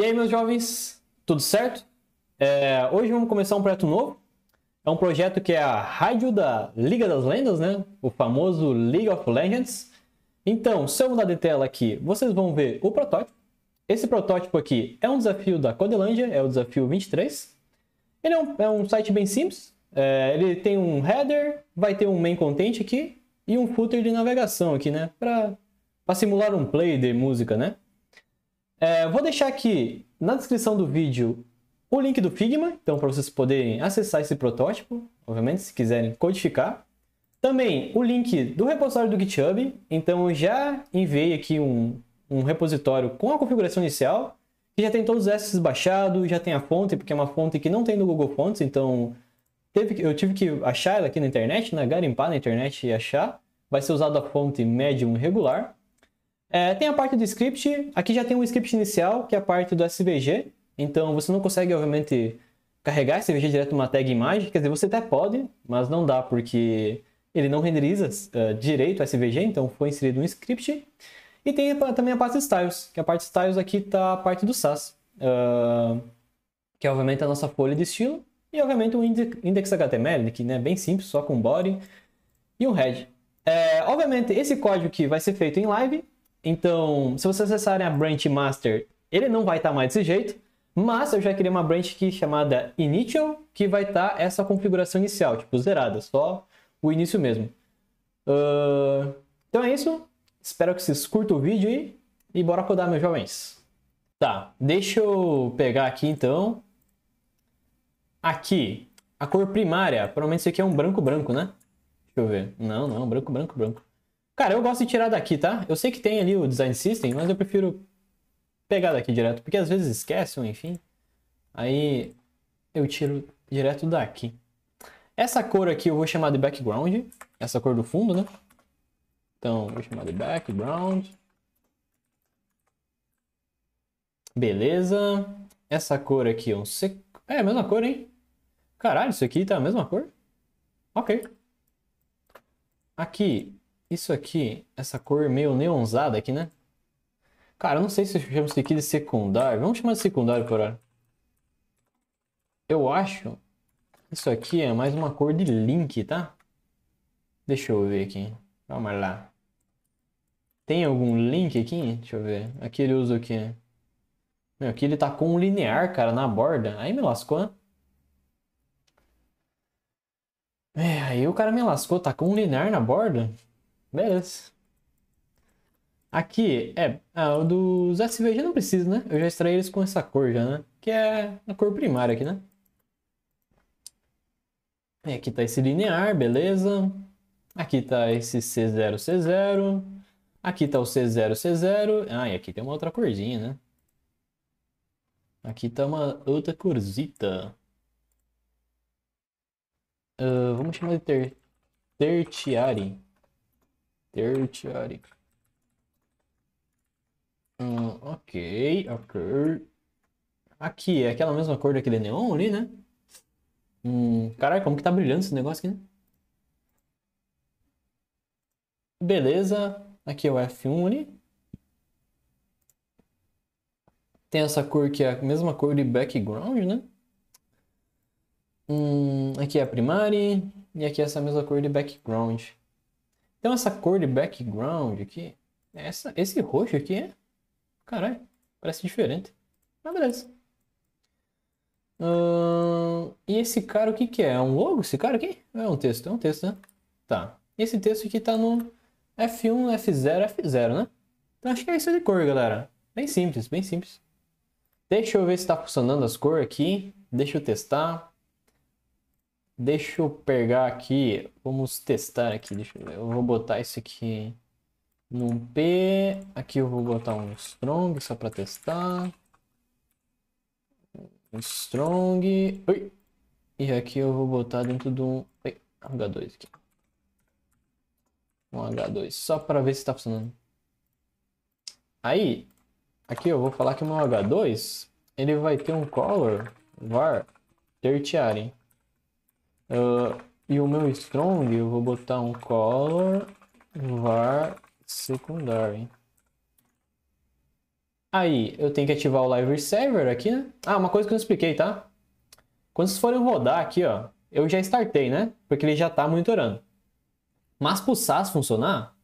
E aí, meus jovens, tudo certo? É, hoje vamos começar um projeto novo. É um projeto que é a rádio da Liga das Lendas, né? O famoso League of Legends. Então, se eu mudar de tela aqui, vocês vão ver o protótipo. Esse protótipo aqui é um desafio da Codelândia, é o desafio 23. Ele é um, é um site bem simples. É, ele tem um header, vai ter um main content aqui e um footer de navegação aqui, né? Para simular um play de música, né? É, vou deixar aqui na descrição do vídeo o link do Figma, então para vocês poderem acessar esse protótipo, obviamente se quiserem codificar. Também o link do repositório do GitHub, então eu já enviei aqui um, um repositório com a configuração inicial, que já tem todos esses baixados, já tem a fonte, porque é uma fonte que não tem no Google Fonts, então teve, eu tive que achar ela aqui na internet, né, garimpar na internet e achar. Vai ser usado a fonte Medium regular. É, tem a parte do script, aqui já tem um script inicial, que é a parte do SVG. Então você não consegue, obviamente, carregar SVG direto numa tag imagem. Quer dizer, você até pode, mas não dá porque ele não renderiza uh, direito o SVG, então foi inserido um script. E tem também a parte de styles, que a parte de styles aqui está a parte do SAS, uh, é, que é obviamente a nossa folha de estilo. E obviamente um index HTML, que é né, bem simples, só com body e um head. É, obviamente esse código que vai ser feito em live então, se vocês acessarem a branch master, ele não vai estar tá mais desse jeito, mas eu já criei uma branch aqui chamada initial, que vai estar tá essa configuração inicial, tipo zerada, só o início mesmo. Uh, então é isso. Espero que vocês curtam o vídeo aí e bora codar, meus jovens. Tá, deixa eu pegar aqui então. Aqui, a cor primária, provavelmente isso aqui é um branco branco, né? Deixa eu ver. Não, não, branco branco branco. Cara, eu gosto de tirar daqui, tá? Eu sei que tem ali o Design System, mas eu prefiro pegar daqui direto, porque às vezes esquecem, enfim. Aí eu tiro direto daqui. Essa cor aqui eu vou chamar de background, essa cor do fundo, né? Então, vou chamar de background. Beleza. Essa cor aqui é um sec... É a mesma cor, hein? Caralho, isso aqui tá a mesma cor? Ok. Aqui, isso aqui, essa cor meio neonzada aqui, né? Cara, eu não sei se chamo isso aqui de secundário. Vamos chamar de secundário por hora. Eu acho isso aqui é mais uma cor de link, tá? Deixa eu ver aqui. Vamos lá. Tem algum link aqui? Deixa eu ver. Aqui ele usa o quê? Meu, aqui ele tá com um linear, cara, na borda. Aí me lascou, né? É, aí o cara me lascou, tá com um linear na borda. Beleza. Né, aqui é. Ah, o dos SVG não precisa, né? Eu já extraí eles com essa cor já, né? Que é a cor primária aqui, né? E é, aqui tá esse linear, beleza. Aqui tá esse C0, C0. Aqui tá o C0, C0. Ah, e aqui tem uma outra corzinha, né? Aqui tá uma outra corzita. Uh, vamos chamar de ter tertiary. Tertiary. Hum, ok, ok, occur. Aqui, é aquela mesma cor daquele neon ali, né? Hum, caralho, como que tá brilhando esse negócio aqui, né? Beleza, aqui é o F1 ali. Tem essa cor que é a mesma cor de background, né? Hum, aqui é a primária. e aqui é essa mesma cor de background. Então essa cor de background aqui, essa, esse roxo aqui é... Caralho, parece diferente. Mas beleza. Hum, e esse cara o que que é? É um logo esse cara aqui? É um texto, é um texto, né? Tá. Esse texto aqui tá no F1, F0, F0, né? Então acho que é isso de cor, galera. Bem simples, bem simples. Deixa eu ver se tá funcionando as cores aqui. Deixa eu testar. Deixa eu pegar aqui, vamos testar aqui, deixa eu ver. Eu vou botar isso aqui num P, aqui eu vou botar um strong só para testar. Um strong, Ui. e aqui eu vou botar dentro de um Ui. H2 aqui. Um H2, só para ver se está funcionando. Aí, aqui eu vou falar que o meu H2, ele vai ter um color var tertiary. Uh, e o meu strong, eu vou botar um color var secondary. Aí, eu tenho que ativar o live server aqui, né? Ah, uma coisa que eu não expliquei, tá? Quando vocês forem rodar aqui, ó, eu já startei, né? Porque ele já está monitorando. Mas para o SaaS funcionar,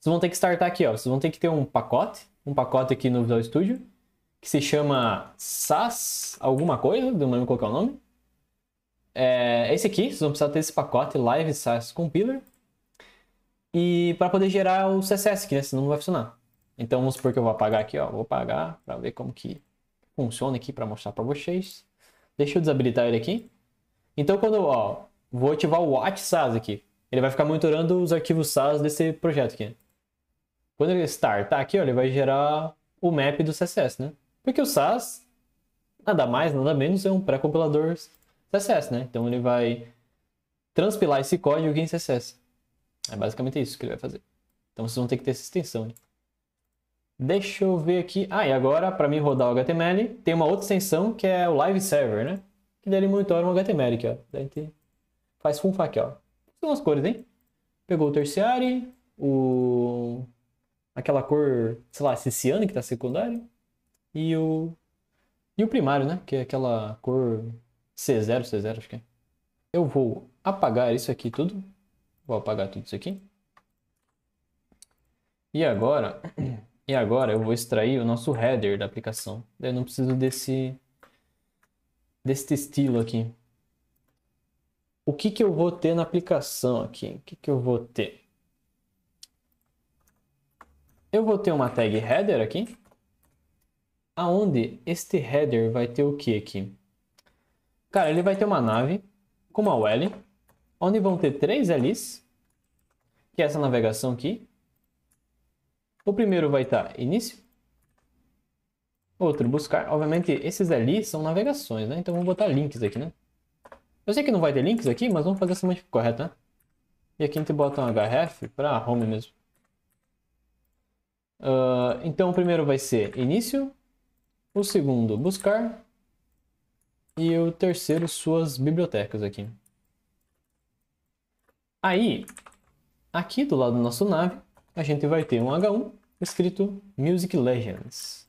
vocês vão ter que startar aqui, ó. Vocês vão ter que ter um pacote, um pacote aqui no Visual Studio, que se chama SaaS alguma coisa, não lembro qual é o nome. É, é esse aqui, vocês vão precisar ter esse pacote Live SAS Compiler. E para poder gerar o CSS, que né, senão não vai funcionar. Então vamos supor que eu vou apagar aqui, ó. Vou apagar para ver como que funciona aqui para mostrar para vocês. Deixa eu desabilitar ele aqui. Então quando, ó, vou ativar o Watch SAS aqui. Ele vai ficar monitorando os arquivos SAS desse projeto aqui. Quando ele startar aqui, ó, ele vai gerar o map do CSS, né? Porque o SAS, nada mais, nada menos, é um pré-compilador CSS, né? Então ele vai transpilar esse código em CSS. É basicamente isso que ele vai fazer. Então vocês vão ter que ter essa extensão. Né? Deixa eu ver aqui. Ah, e agora, para mim rodar o HTML, tem uma outra extensão que é o Live Server, né? Que daí ele monitora o HTML aqui, ó. Daí tem... faz funfa aqui, ó. São as cores, hein? Pegou o terciário, o... aquela cor, sei lá, siciliana que tá secundário e o... e o primário, né? Que é aquela cor C0, C0, acho que é. Eu vou apagar isso aqui tudo. Vou apagar tudo isso aqui. E agora, e agora eu vou extrair o nosso header da aplicação. Eu não preciso desse, desse estilo aqui. O que, que eu vou ter na aplicação aqui? O que, que eu vou ter? Eu vou ter uma tag header aqui. Aonde este header vai ter o que aqui? Cara, ele vai ter uma nave com uma L, onde vão ter três Ls, que é essa navegação aqui. O primeiro vai estar tá início, outro buscar. Obviamente, esses Ls são navegações, né? Então, vamos botar links aqui, né? Eu sei que não vai ter links aqui, mas vamos fazer essa semântica correta, né? E aqui a gente bota um href para home mesmo. Uh, então, o primeiro vai ser início, o segundo buscar, e o terceiro, suas bibliotecas aqui. Aí, aqui do lado da nossa nave, a gente vai ter um H1 escrito Music Legends.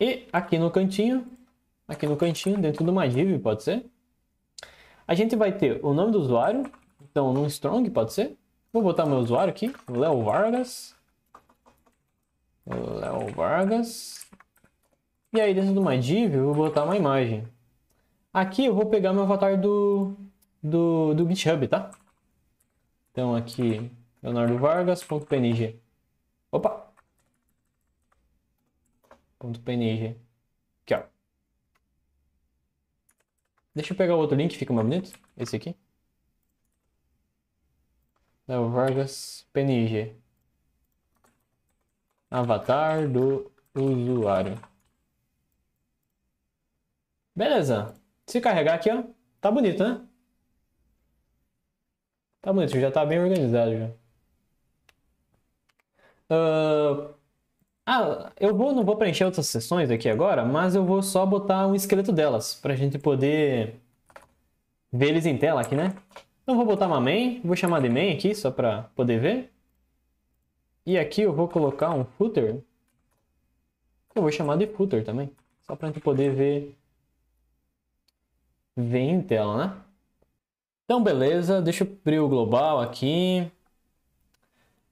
E aqui no cantinho, aqui no cantinho, dentro do Magiv, pode ser? A gente vai ter o nome do usuário, então num strong, pode ser? Vou botar meu usuário aqui, Léo Vargas. Léo Vargas. E aí dentro de uma div eu vou botar uma imagem. Aqui eu vou pegar meu avatar do, do, do GitHub, tá? Então aqui, Leonardo Vargas.png. Opa! Ponto .png. Aqui, ó. Deixa eu pegar outro link, fica mais bonito. Esse aqui. Léo Vargas PNG. Avatar do usuário. Beleza. Se carregar aqui, ó, tá bonito, né? Tá bonito, já tá bem organizado já. Uh... Ah, eu vou, não vou preencher outras sessões aqui agora, mas eu vou só botar um esqueleto delas, pra gente poder ver eles em tela aqui, né? Então vou botar uma main, vou chamar de main aqui, só pra poder ver. E aqui eu vou colocar um footer, eu vou chamar de footer também, só pra gente poder ver vem em tela, né? Então, beleza, deixa eu abrir o global aqui.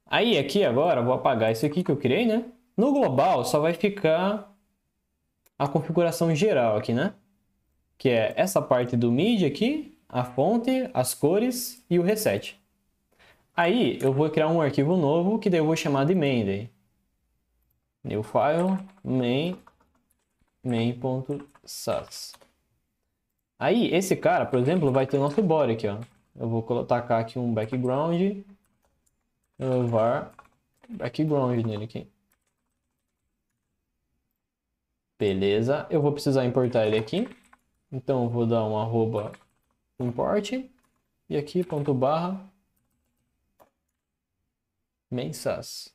Aí, aqui agora, vou apagar isso aqui que eu criei, né? No global só vai ficar a configuração geral aqui, né? Que é essa parte do MIDI aqui, a fonte, as cores e o reset. Aí, eu vou criar um arquivo novo que daí eu vou chamar de main. Daí. New file, main, main.sas. Aí, esse cara, por exemplo, vai ter o nosso body aqui, ó. Eu vou colocar aqui um background. var background nele aqui. Beleza. Eu vou precisar importar ele aqui. Então, eu vou dar um arroba import. E aqui, ponto barra. Mensas.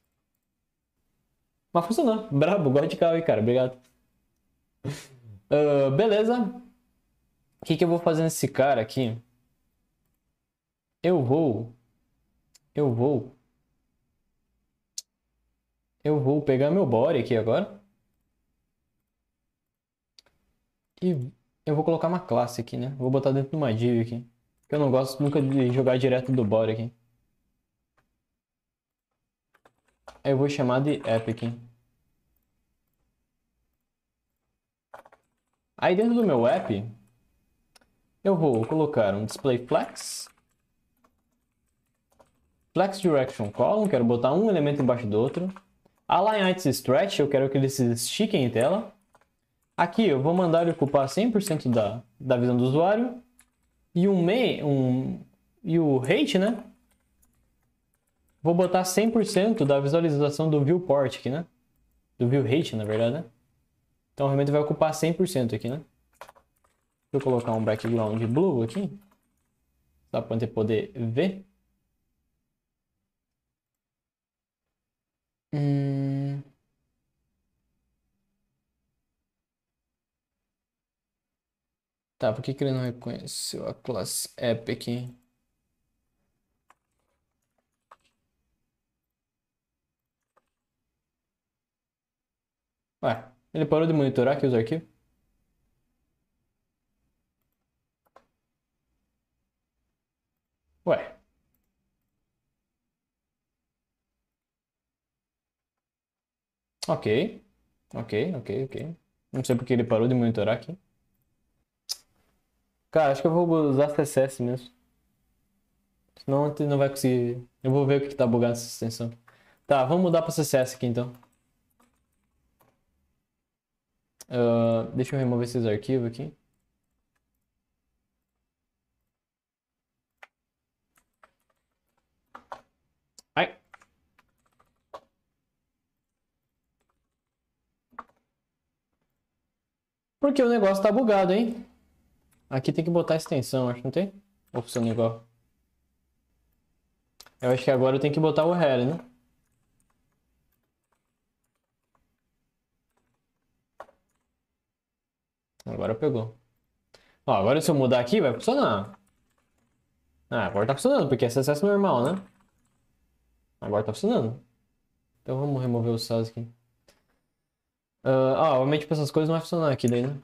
Mas funcionou. Brabo, gosto de carro aí, cara. Obrigado. Uh, beleza. O que, que eu vou fazer nesse cara aqui? Eu vou. Eu vou. Eu vou pegar meu body aqui agora. E eu vou colocar uma classe aqui, né? Vou botar dentro de uma div aqui. Porque eu não gosto nunca de jogar direto do body aqui. Eu vou chamar de app aqui. Aí dentro do meu app, eu vou colocar um display flex. Flex direction column, quero botar um elemento embaixo do outro. Align height stretch, eu quero que eles se estiquem em tela. Aqui eu vou mandar ele ocupar 100% da, da visão do usuário. E um may, um, e o rate, né? Vou botar 100% da visualização do viewport aqui, né? Do view rate, na verdade, né? Então realmente vai ocupar 100% aqui, né? Deixa eu colocar um background blue aqui. Só para você poder ver. Hum... Tá, por que, que ele não reconheceu a classe app aqui? Ué, ah, ele parou de monitorar aqui os arquivos? Ué. Ok. Ok, ok, ok. Não sei porque ele parou de monitorar aqui. Cara, acho que eu vou usar CSS mesmo. Senão a gente não vai conseguir. Eu vou ver o que tá bugado essa extensão. Tá, vamos mudar para CSS aqui então. Uh, deixa eu remover esses arquivos aqui. Porque o negócio tá bugado, hein? Aqui tem que botar extensão, acho, não tem? Ou funciona igual? Eu acho que agora eu tenho que botar o rel, né? Agora pegou. Ó, agora se eu mudar aqui, vai funcionar. Ah, agora tá funcionando, porque esse é acesso normal, né? Agora tá funcionando. Então vamos remover o SAS aqui. Uh, ah, obviamente para essas coisas não vai funcionar aqui daí, né?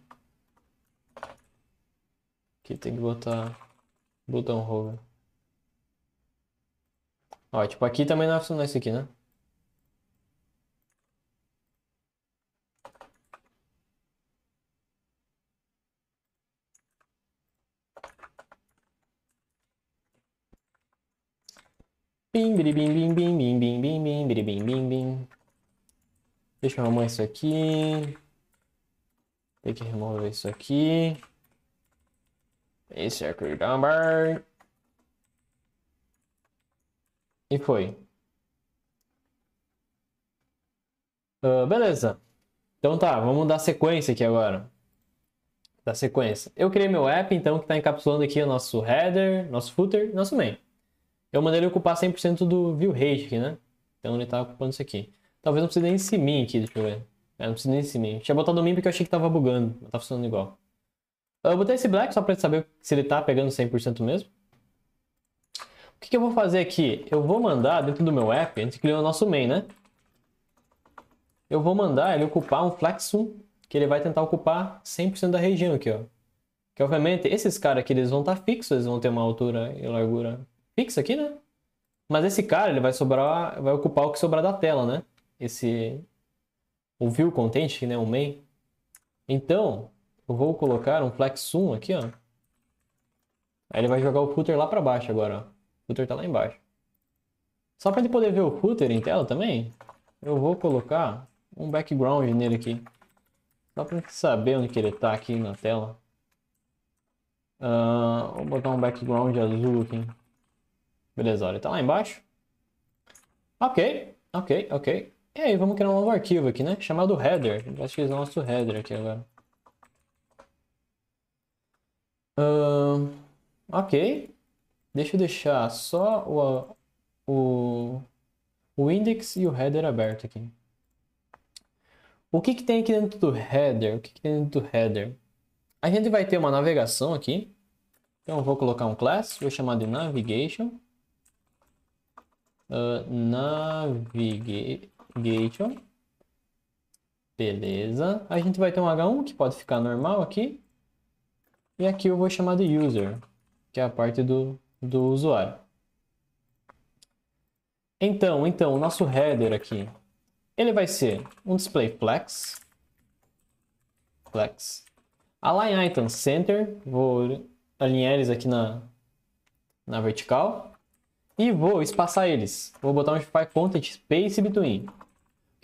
Aqui tem que botar botão hover. Ó, tipo, aqui também não vai funcionar isso aqui, né? Bim, bim, bim, bim, bim, bim, bim, bim, bim, bim, bim. Deixa eu arrumar isso aqui. Tem que remover isso aqui. Esse é o também. E foi. Uh, beleza. Então tá, vamos dar sequência aqui agora. Da sequência. Eu criei meu app, então, que está encapsulando aqui o nosso header, nosso footer nosso main. Eu mandei ele ocupar 100% do view rate aqui, né? Então ele está ocupando isso aqui. Talvez não precise nem esse min aqui, deixa eu ver. É, não precisa nem esse min. Tinha botado o min porque eu achei que tava bugando, mas tá funcionando igual. Ah, eu botei esse black só pra saber se ele tá pegando 100% mesmo. O que, que, eu vou fazer aqui? Eu vou mandar dentro do meu app, a gente criou o nosso main, né? Eu vou mandar ele ocupar um flex 1, que ele vai tentar ocupar 100% da região aqui, ó. Que obviamente esses caras aqui eles vão estar tá fixos, eles vão ter uma altura e largura fixa aqui, né? Mas esse cara ele vai sobrar, vai ocupar o que sobrar da tela, né? esse o view content, né, o main. Então, eu vou colocar um flex 1 aqui, ó. Aí ele vai jogar o footer lá para baixo agora, ó. O footer tá lá embaixo. Só para ele poder ver o footer em tela também, eu vou colocar um background nele aqui. Só para gente saber onde que ele tá aqui na tela. Uh, vou botar um background azul aqui. Beleza, olha, tá lá embaixo. Ok, ok, ok. É, e aí, vamos criar um novo arquivo aqui, né? Chamado header. Acho que é o nosso header aqui agora. Uh, ok. Deixa eu deixar só o, o, o index e o header aberto aqui. O que, que tem aqui dentro do header? O que, que tem dentro do header? A gente vai ter uma navegação aqui. Então, eu vou colocar um class, vou chamar de navigation. Uh, Gation. Beleza. A gente vai ter um H1 que pode ficar normal aqui. E aqui eu vou chamar de user, que é a parte do, do usuário. Então, então, o nosso header aqui, ele vai ser um display flex. Flex. Align item center, vou alinhar eles aqui na, na vertical. E vou espaçar eles. Vou botar um content space between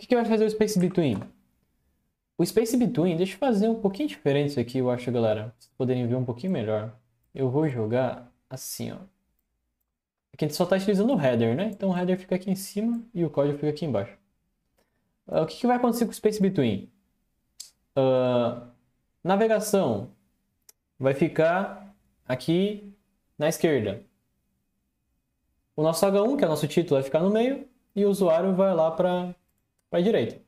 que, que vai fazer o Space Between? O Space Between, deixa eu fazer um pouquinho diferente isso aqui, eu acho, galera. Vocês poderem ver um pouquinho melhor. Eu vou jogar assim, ó. Aqui a gente só está utilizando o header, né? Então o header fica aqui em cima e o código fica aqui embaixo. Uh, o que, que, vai acontecer com o Space Between? Uh, navegação vai ficar aqui na esquerda. O nosso H1, que é o nosso título, vai ficar no meio e o usuário vai lá para vai direito.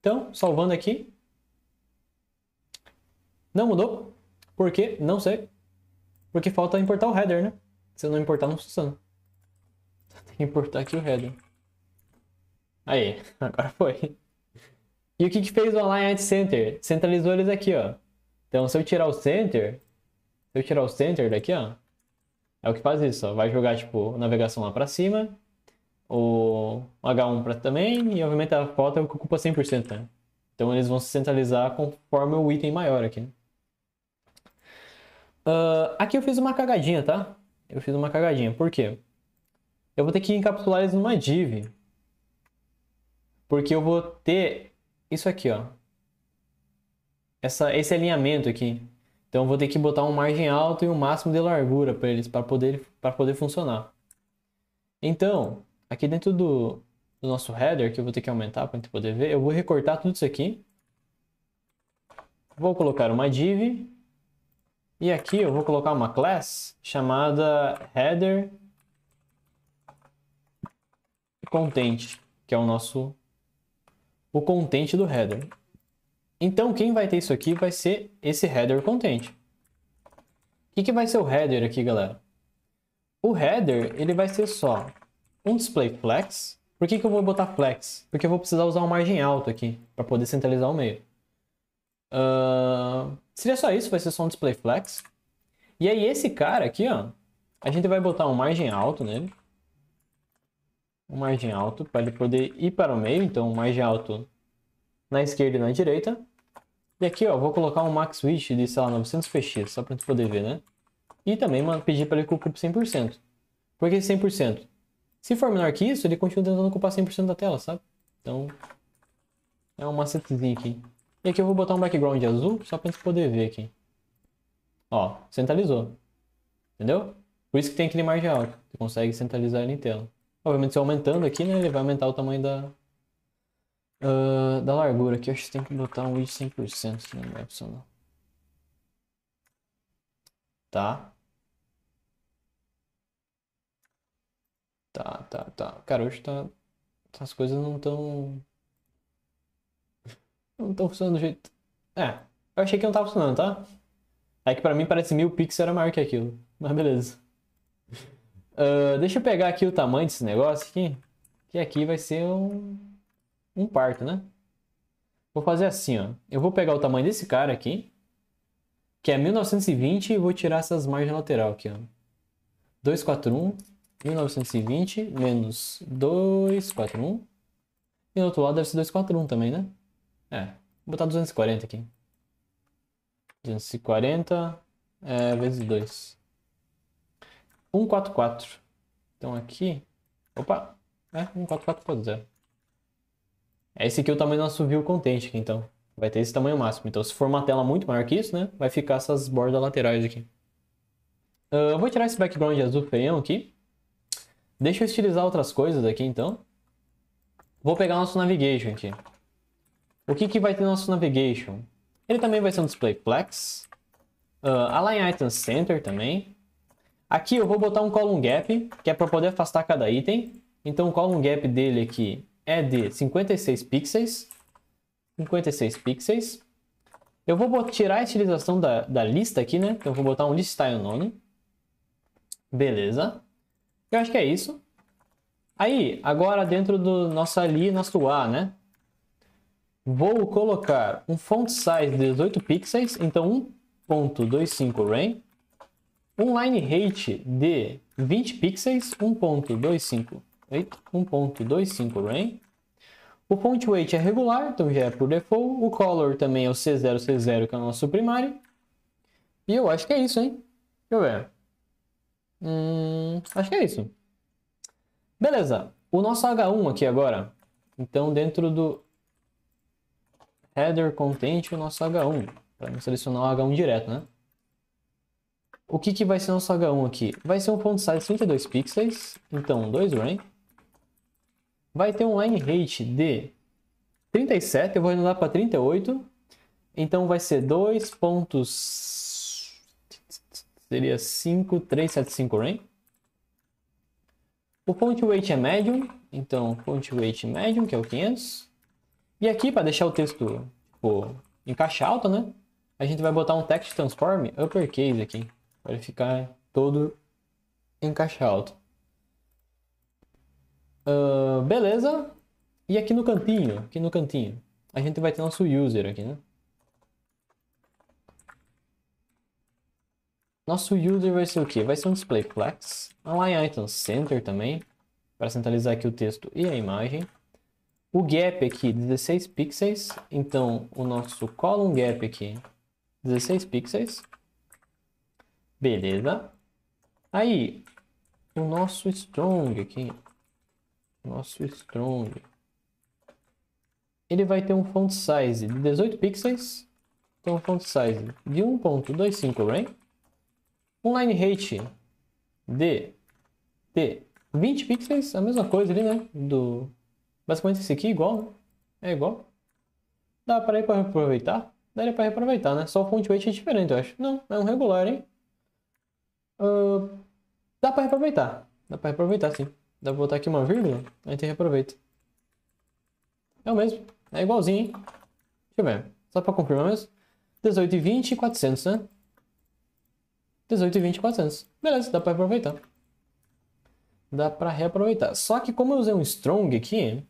Então, salvando aqui. Não mudou. Por quê? Não sei. Porque falta importar o header, né? Se eu não importar, não funciona. Tem que importar aqui o header. Aí, agora foi. E o que, que fez o Align Center? Centralizou eles aqui, ó. Então, se eu tirar o center, se eu tirar o center daqui, ó, é o que faz isso, ó. Vai jogar, tipo, navegação lá pra cima o H1 para também, e obviamente a foto é o que ocupa 100%, né? Então eles vão se centralizar conforme o item maior aqui. Né? Uh, aqui eu fiz uma cagadinha, tá? Eu fiz uma cagadinha, por quê? Eu vou ter que encapsular eles numa div. Porque eu vou ter isso aqui, ó. Essa, esse alinhamento aqui. Então eu vou ter que botar um margem alto e um máximo de largura para eles, para poder, pra poder funcionar. Então, Aqui dentro do, do nosso header, que eu vou ter que aumentar para a gente poder ver, eu vou recortar tudo isso aqui. Vou colocar uma div. E aqui eu vou colocar uma class chamada header content, que é o nosso o content do header. Então, quem vai ter isso aqui vai ser esse header content. O que, que vai ser o header aqui, galera? O header, ele vai ser só um display flex. Por que, que eu vou botar flex? Porque eu vou precisar usar uma margem alta aqui para poder centralizar o meio. Uh, seria só isso, vai ser só um display flex. E aí esse cara aqui, ó, a gente vai botar um margem alto nele. Um margem alto para ele poder ir para o meio, então margem alto na esquerda e na direita. E aqui, ó, vou colocar um max width de, sei lá, 900 px, só para gente poder ver, né? E também mano, pedir para ele que ocupe 100%. Por que 100%? Se for menor que isso, ele continua tentando ocupar 100% da tela, sabe? Então, é um macetezinho aqui. E aqui eu vou botar um background azul, só pra gente poder ver aqui. Ó, centralizou. Entendeu? Por isso que tem aquele marginal, alto. você consegue centralizar ele em tela. Obviamente, se eu aumentando aqui, né, ele vai aumentar o tamanho da, uh, da largura. Aqui eu acho que tem que botar um width 100%, se não vai funcionar. É tá? Tá, tá, tá. Cara, hoje tá. As coisas não tão. Não tão funcionando do jeito. É, eu achei que não tava funcionando, tá? É que pra mim parece mil pixels era maior que aquilo. Mas beleza. Uh, deixa eu pegar aqui o tamanho desse negócio aqui. Que aqui vai ser um. Um parto, né? Vou fazer assim, ó. Eu vou pegar o tamanho desse cara aqui. Que é 1920 e vou tirar essas margens laterais aqui, ó. 241. 1920 menos 241. E do outro lado deve ser 241 também, né? É, vou botar 240 aqui. 240 é, vezes 2. 144. Então aqui... Opa! É, 144 pode zero. É esse aqui é o tamanho do nosso view contente aqui, então. Vai ter esse tamanho máximo. Então, se for uma tela muito maior que isso, né? Vai ficar essas bordas laterais aqui. Uh, eu vou tirar esse background azul feião aqui. Deixa eu estilizar outras coisas aqui, então. Vou pegar nosso navigation aqui. O que, que vai ter nosso navigation? Ele também vai ser um display flex. Uh, ah, align item center também. Aqui eu vou botar um column gap, que é para poder afastar cada item. Então o column gap dele aqui é de 56 pixels. 56 pixels. Eu vou tirar a estilização da, da lista aqui, né? Então eu vou botar um list style none. Beleza. Eu acho que é isso. Aí, agora dentro do nosso ali, nosso A, né? Vou colocar um font size de 18 pixels, então 1.25 RAM. um line rate de 20 pixels, 1.25 1.25 rem. O font weight é regular, então já é por default. O color também é o C0C0, que é o nosso primário. E eu acho que é isso, hein? Deixa eu ver. Hum, acho que é isso. Beleza. O nosso H1 aqui agora. Então, dentro do header content, o nosso H1. Para não selecionar o H1 direto, né? O que, que vai ser nosso H1 aqui? Vai ser um ponto size 32 pixels. Então, 2 RAM. Vai ter um line rate de 37. Eu vou anular para 38. Então, vai ser pontos Seria 5375 RAM. O font weight é medium, então font weight medium, que é o 500. E aqui, para deixar o texto tipo, em caixa alta, né? A gente vai botar um text transform uppercase aqui, para ele ficar todo em caixa alta. Uh, beleza. E aqui no cantinho, aqui no cantinho, a gente vai ter nosso user aqui, né? Nosso user vai ser o quê? Vai ser um display flex, align item center também, para centralizar aqui o texto e a imagem. O gap aqui, 16 pixels, então o nosso column gap aqui, 16 pixels. Beleza. Aí, o nosso strong aqui, nosso strong, ele vai ter um font size de 18 pixels, então font size de 1.25 range. Um line de, de 20 pixels, a mesma coisa ali, né? Do, basicamente esse aqui é igual, né? É igual. Dá para ir para aproveitar? Daria para reaproveitar, né? Só o font weight é diferente, eu acho. Não, é um regular, hein? Uh, dá para reaproveitar. Dá para reaproveitar, sim. Dá para botar aqui uma vírgula, a gente reaproveita. É o mesmo. É igualzinho, hein? Deixa eu ver. Só para confirmar mesmo. 18 20 e 400, né? 18 e 20, 400. Beleza, dá para aproveitar. Dá para reaproveitar. Só que como eu usei um strong aqui,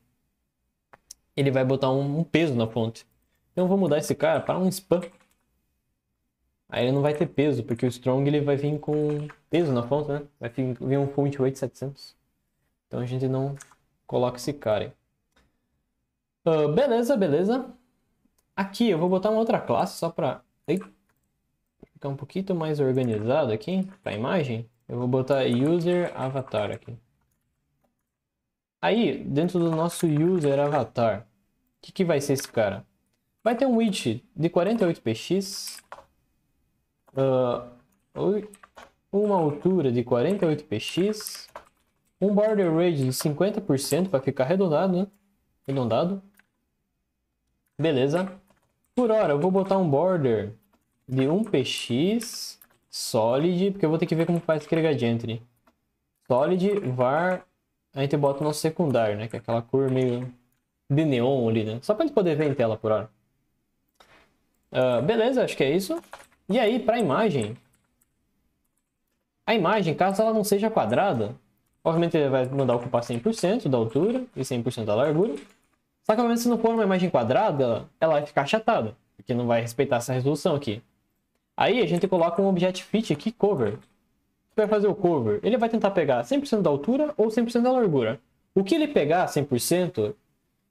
ele vai botar um, peso na fonte. Então eu vou mudar esse cara para um spam. Aí ele não vai ter peso, porque o strong ele vai vir com peso na fonte, né? Vai vir um 28.700. Então a gente não coloca esse cara aí. Uh, beleza, beleza. Aqui eu vou botar uma outra classe só para... Eita ficar um pouquinho mais organizado aqui para a imagem, eu vou botar user avatar aqui. Aí, dentro do nosso user avatar, o que, que vai ser esse cara? Vai ter um widget de 48px, uh, ah, uma altura de 48px, um border radius de 50% para ficar arredondado, né? arredondado. Beleza. Por hora, eu vou botar um border de 1px solid, porque eu vou ter que ver como faz aquele gentry. Solid var, a gente bota o nosso secundário, né? Que é aquela cor meio de neon ali, né? Só pra gente poder ver em tela por hora. Uh, beleza, acho que é isso. E aí, para a imagem. A imagem, caso ela não seja quadrada, obviamente ele vai mandar ocupar 100% da altura e 100% da largura. Só que, obviamente, se não for uma imagem quadrada, ela vai ficar achatada, porque não vai respeitar essa resolução aqui. Aí a gente coloca um objeto fit aqui, cover. Vai fazer o cover. Ele vai tentar pegar 100% da altura ou 100% da largura. O que ele pegar 100%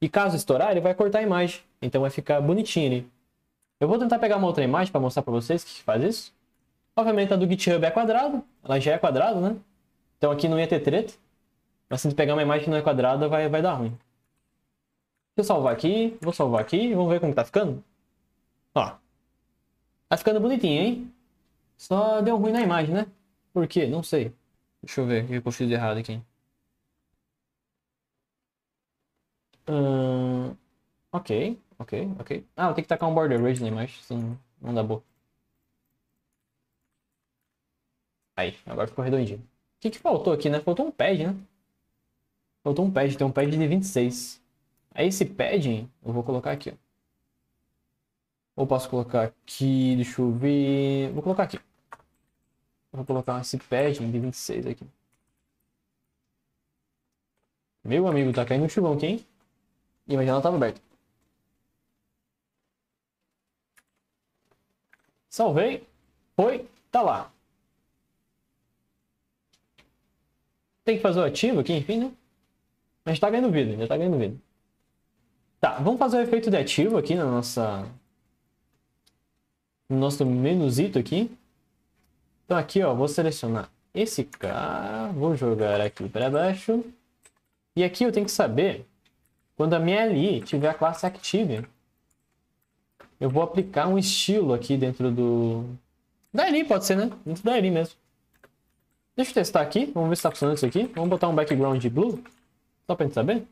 e caso estourar, ele vai cortar a imagem. Então vai ficar bonitinho ali. Eu vou tentar pegar uma outra imagem para mostrar para vocês que faz isso. Obviamente a do GitHub é quadrado. Ela já é quadrado, né? Então aqui não ia ter treta. Mas se a pegar uma imagem que não é quadrada, vai, vai dar ruim. Deixa eu salvar aqui, vou salvar aqui, vamos ver como está ficando. Ó, Tá ficando bonitinho, hein? Só deu ruim na imagem, né? Por quê? Não sei. Deixa eu ver o que eu fiz de errado aqui. ok, ok, ok. Ah, eu tenho que tacar um border rage na imagem, senão não dá boa. Aí, agora ficou redondinho. O que, que faltou aqui, né? Faltou um pad, né? Faltou um pad, tem um pad de 26. Aí esse pad, eu vou colocar aqui, ó. Ou posso colocar aqui, deixa eu ver. Vou colocar aqui. Vou colocar esse padding de 26 aqui. Meu amigo, tá caindo um chuvão aqui, hein? E a tava aberta. Salvei. Foi. Tá lá. Tem que fazer o ativo aqui, enfim, né? Mas tá ganhando vida, já tá ganhando vida. Tá, vamos fazer o efeito de ativo aqui na nossa nosso menuzito aqui. Então aqui, ó, vou selecionar esse cara, vou jogar aqui para baixo. E aqui eu tenho que saber, quando a minha LI tiver a classe Active, eu vou aplicar um estilo aqui dentro do... Da LI pode ser, né? Dentro da LI mesmo. Deixa eu testar aqui, vamos ver se está funcionando isso aqui. Vamos botar um background de blue, só para a gente saber.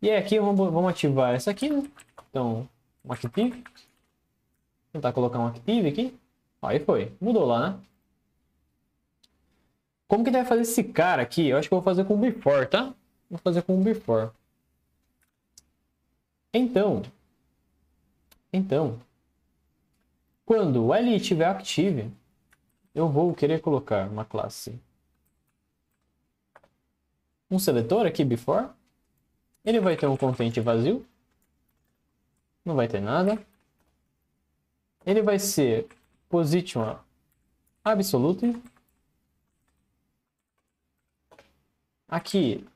E aqui vamos, vamos ativar essa aqui, né? Então, active tentar colocar um active aqui. Aí foi. Mudou lá, né? Como que deve fazer esse cara aqui? Eu acho que eu vou fazer com o before, tá? Vou fazer com o before. Então. Então. Quando o L estiver active, eu vou querer colocar uma classe. Um seletor aqui, before. Ele vai ter um content vazio. Não vai ter nada ele vai ser position absoluto. Aqui,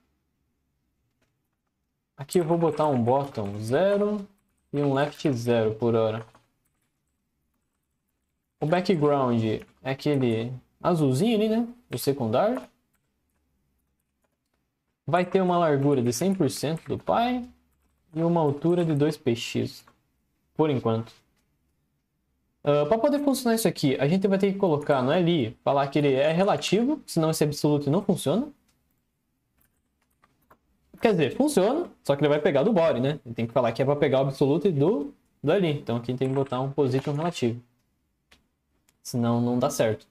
aqui eu vou botar um bottom 0 e um left 0 por hora. O background é aquele azulzinho ali, né? O secundário. Vai ter uma largura de 100% do pai e uma altura de 2px, por enquanto. Ah, para poder funcionar isso aqui, a gente vai ter que colocar no é, li falar que ele é relativo, senão esse absoluto não funciona. Quer dizer, funciona, só que ele vai pegar do body, né? Ele tem que falar que é para pegar o absoluto do, do ali. Então aqui tem que botar um position relativo. Senão não dá certo.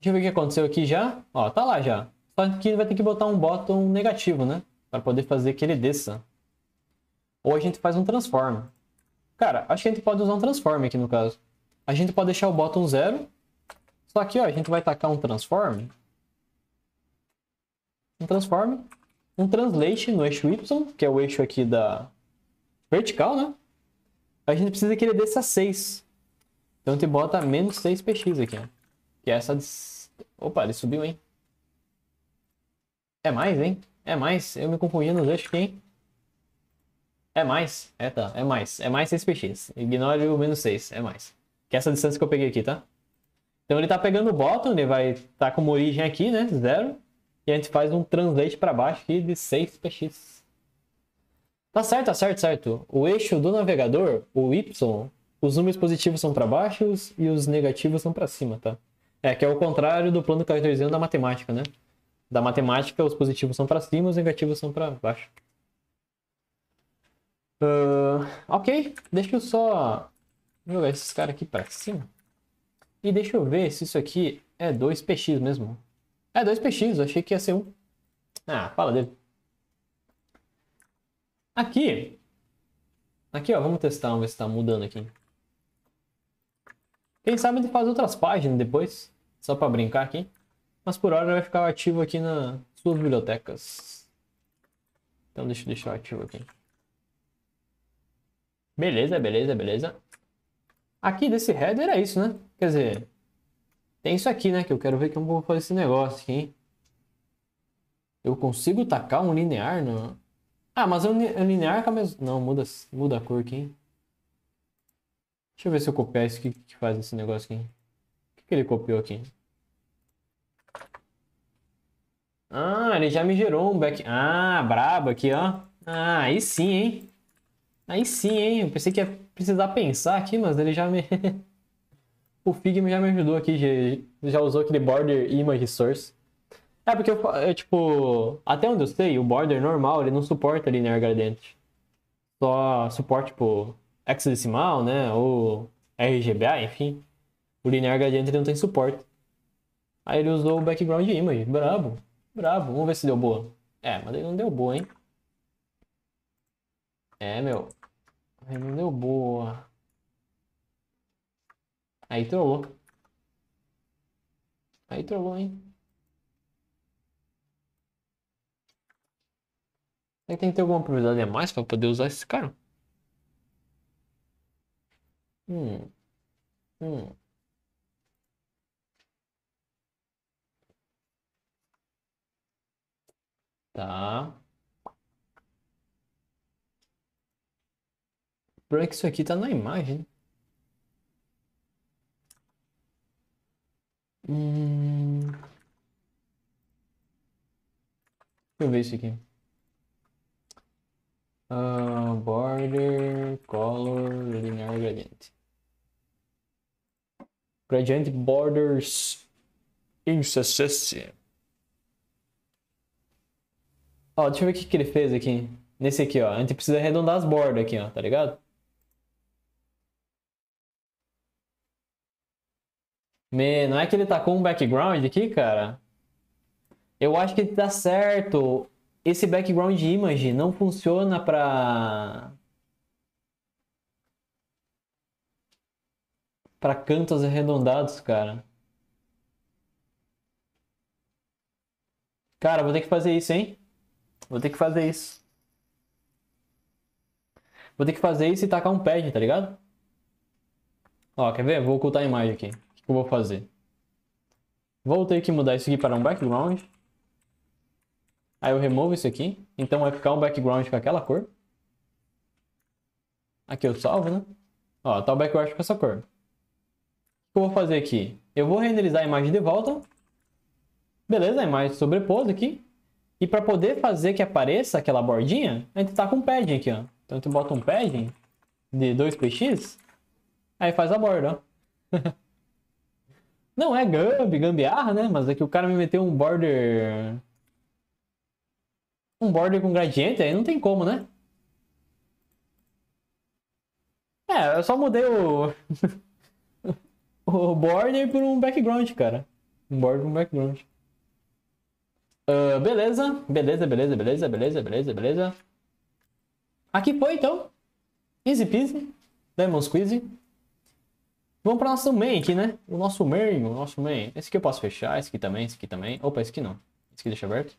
Deixa eu ver o que aconteceu aqui já. Ó, tá lá já. Só que ele vai ter que botar um bottom negativo, né? Para poder fazer que ele desça. Ou a gente faz um transform. Cara, acho que a gente pode usar um transform aqui no caso a gente pode deixar o bottom zero. Só que ó, a gente vai tacar um transform. Um transform. Um translate no eixo Y, que é o eixo aqui da vertical, né? A gente precisa que ele desça 6. Então a gente bota menos 6px aqui, ó. Que é essa... Opa, ele subiu, hein? É mais, hein? É mais. Eu me confundi nos eixos aqui, hein? É mais. É, tá. É mais. É mais 6px. Ignore o menos 6. É mais. Que é essa distância que eu peguei aqui, tá? Então ele tá pegando o bottom, ele vai estar tá uma origem aqui, né? Zero. E a gente faz um translate para baixo aqui de 6 px. Tá certo, tá certo, certo. O eixo do navegador, o Y, os números positivos são para baixo e os negativos são para cima, tá? É que é o contrário do plano cartesiano da matemática, né? Da matemática, os positivos são para cima, os negativos são para baixo. Uh, ok, deixa eu só Vou jogar esses caras aqui pra cima. E deixa eu ver se isso aqui é 2px mesmo. É 2px, achei que ia ser 1. Um. Ah, fala dele. Aqui. Aqui, ó, vamos testar, vamos ver se tá mudando aqui. Quem sabe ele faz outras páginas depois, só pra brincar aqui. Mas por hora vai ficar ativo aqui nas suas bibliotecas. Então deixa eu deixar ativo aqui. Beleza, beleza, beleza. Aqui desse header é isso, né? Quer dizer, tem isso aqui, né? Que eu quero ver como eu vou fazer esse negócio aqui, hein? Eu consigo tacar um linear no... Ah, mas o é é linear... Não, muda, muda a cor aqui, hein? Deixa eu ver se eu copiar isso aqui que faz esse negócio aqui. O que, que ele copiou aqui? Ah, ele já me gerou um back... Ah, brabo aqui, ó. Ah, aí sim, hein? Aí sim, hein? Eu pensei que ia precisar pensar aqui, mas ele já me... o Figma já me ajudou aqui, já, usou aquele border image source. É porque, eu, eu, é, tipo, até onde eu sei, o border normal, ele não suporta linear gradient. Só suporta, tipo, hexadecimal, né, ou RGBA, enfim. O linear gradient ele não tem suporte. Aí ele usou o background image, brabo, brabo. Vamos ver se deu boa. É, mas ele não deu boa, hein. É, meu. Ele não deu boa. Aí trollou. Aí trollou, hein? Aí tem que ter alguma propriedade a mais pra poder usar esse cara. Hum. Hum. Tá. problema é que isso aqui tá na imagem. Hum... Deixa eu ver isso aqui. Uh, border, color, linear gradient. Gradient borders insuccess. Ó, deixa eu ver o que, que ele fez aqui. Nesse aqui, ó. A gente precisa arredondar as bordas aqui, ó, tá ligado? Me, não é que ele tacou tá um background aqui, cara? Eu acho que tá certo. Esse background image não funciona pra... Pra cantos arredondados, cara. Cara, vou ter que fazer isso, hein? Vou ter que fazer isso. Vou ter que fazer isso e tacar um pad, tá ligado? Ó, quer ver? Vou ocultar a imagem aqui eu vou fazer? Vou ter que mudar isso aqui para um background. Aí eu removo isso aqui. Então vai ficar um background com aquela cor. Aqui eu salvo, né? Ó, tá o background com essa cor. O que eu vou fazer aqui? Eu vou renderizar a imagem de volta. Beleza, a imagem sobrepôs aqui. E para poder fazer que apareça aquela bordinha, a gente tá com um padding aqui, ó. Então a gente bota um padding de 2px, aí faz a borda, ó. Não é gambi, gambiarra, né? Mas é que o cara me meteu um border. Um border com gradiente, aí não tem como, né? É, eu só mudei o. o border por um background, cara. Um border com um background. Uh, beleza, beleza, beleza, beleza, beleza, beleza, beleza. Aqui foi então. Easy peasy. Lemon squeezy. Vamos para nosso main aqui, né? O nosso main, o nosso main. Esse aqui eu posso fechar, esse aqui também, esse aqui também. Opa, esse aqui não. Esse aqui deixa aberto.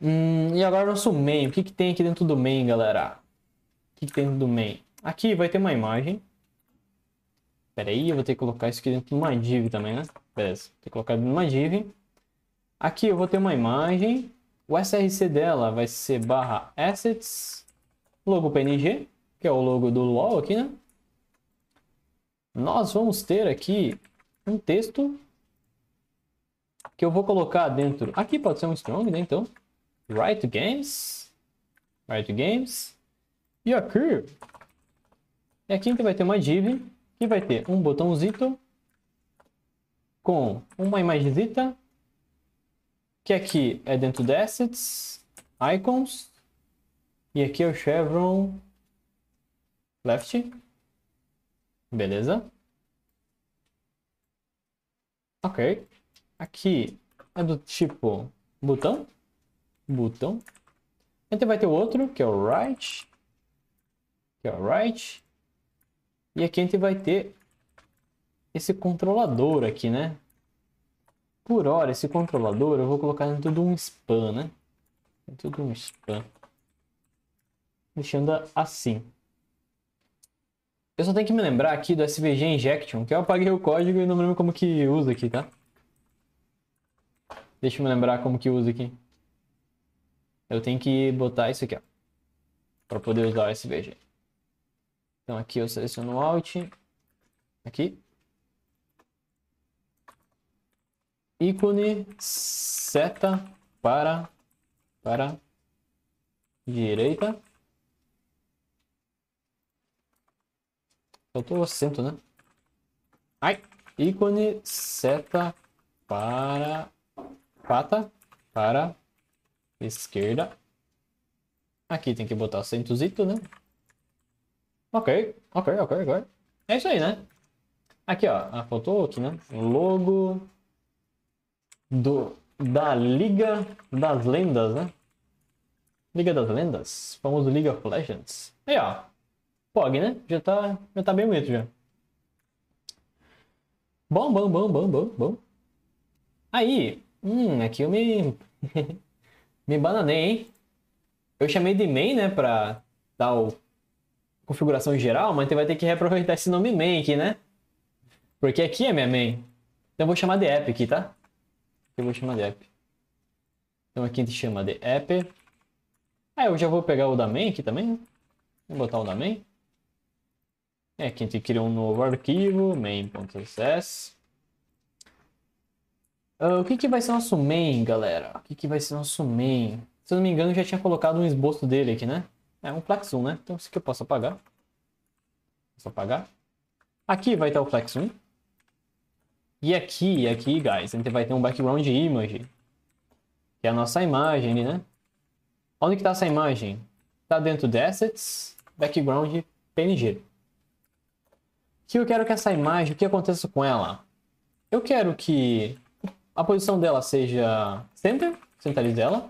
Hum, e agora nosso main. O que, que tem aqui dentro do main, galera? O que, que tem dentro do main? Aqui vai ter uma imagem. Pera aí, eu vou ter que colocar isso aqui dentro de uma div também, né? Beleza. Vou ter que colocar dentro de uma div. Aqui eu vou ter uma imagem. O src dela vai ser barra assets, logo png, que é o logo do LoL aqui, né? nós vamos ter aqui um texto que eu vou colocar dentro. Aqui pode ser um strong, né? Então, write games, write games e aqui aqui vai ter uma div que vai ter um botãozinho com uma imagenzita que aqui é dentro de assets, icons e aqui é o chevron left Beleza? Ok. Aqui é do tipo botão. Botão. A gente vai ter outro, que é o right. Que é o right. E aqui a gente vai ter esse controlador aqui, né? Por hora, esse controlador eu vou colocar dentro de um span, né? Dentro de um span. Deixando assim. Eu só tenho que me lembrar aqui do SVG Injection, que eu apaguei o código e não lembro como que usa aqui, tá? Deixa eu me lembrar como que usa aqui. Eu tenho que botar isso aqui, ó. Pra poder usar o SVG. Então aqui eu seleciono o Alt. Aqui. ícone seta para para direita Faltou o acento, né? Ai! Ícone seta para pata para esquerda. Aqui tem que botar acentozito, né? Ok, ok, ok, ok. É isso aí, né? Aqui, ó. Ah, faltou aqui, né? logo do, da Liga das Lendas, né? Liga das Lendas. Famoso League of Legends. Aí, ó. POG, né? Já tá, já tá bem bonito já. Bom, bom, bom, bom, bom, bom. Aí, hum, aqui eu me. me bananei, hein? Eu chamei de main, né, pra dar o configuração geral, mas você vai ter que reaproveitar esse nome main aqui, né? Porque aqui é minha main. Então eu vou chamar de app aqui, tá? Eu vou chamar de app. Então aqui a gente chama de app. Aí ah, eu já vou pegar o da main aqui também, né? Vou botar o da main. É que a gente cria um novo arquivo, main.css. Uh, ah, o que, que vai ser nosso main, galera? O que, que vai ser nosso main? Se eu não me engano, eu já tinha colocado um esboço dele aqui, né? É um Plex 1, né? Então isso aqui eu posso apagar. Posso apagar. Aqui vai estar o Plex 1. E aqui, aqui, guys, a gente vai ter um background image. Que é a nossa imagem, né? Onde que está essa imagem? Está dentro de Assets, Background PNG que eu quero que essa imagem, o que aconteça com ela? Eu quero que a posição dela seja center, center dela.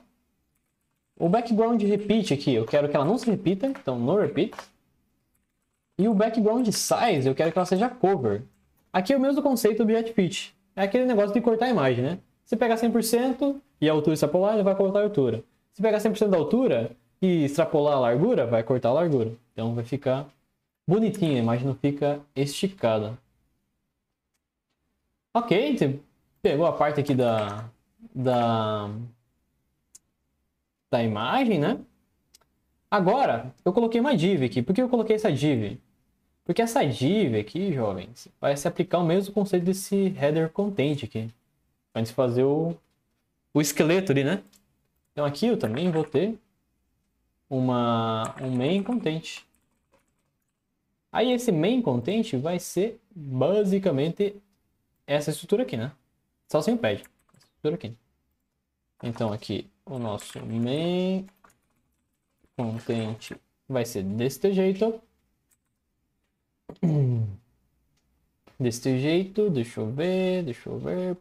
O background repeat aqui, eu quero que ela não se repita, então no repeat. E o background size, eu quero que ela seja cover. Aqui é o mesmo conceito do jet pitch. É aquele negócio de cortar a imagem, né? Se pegar 100% e a altura extrapolar, ele vai cortar a altura. Se pegar 100% da altura e extrapolar a largura, vai cortar a largura. Então vai ficar bonitinha, mas não fica esticada. Ok, você pegou a parte aqui da, da, da imagem, né? Agora, eu coloquei uma div aqui. Por que eu coloquei essa div? Porque essa div aqui, jovens, vai se aplicar o mesmo conceito desse header content aqui. antes de fazer o, o esqueleto ali, né? Então aqui eu também vou ter uma, um main content. Aí esse main content vai ser basicamente essa estrutura aqui, né? Só sem o pad. Estrutura aqui. Então aqui o nosso main content vai ser deste jeito. Deste jeito, deixa eu ver, deixa eu ver.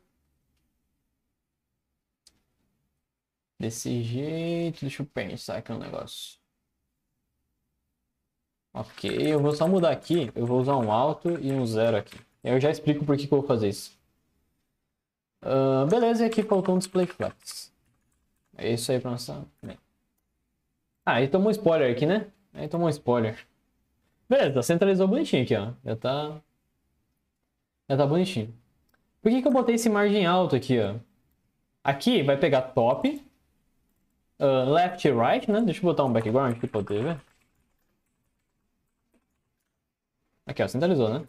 Desse jeito, deixa eu pensar aqui um negócio. Ok, eu vou só mudar aqui. Eu vou usar um alto e um zero aqui. Eu já explico por que, que eu vou fazer isso. Uh, beleza, e aqui faltou um display flex. É isso aí pra nossa... Ah, e tomou spoiler aqui, né? Aí tomou spoiler. Beleza, tá centralizou bonitinho aqui, ó. Já tá... Já tá bonitinho. Por que, que eu botei esse margem alto aqui, ó? Aqui vai pegar top, uh, left e right, né? Deixa eu botar um background aqui pra poder ver. Aqui, ó, centralizou, né?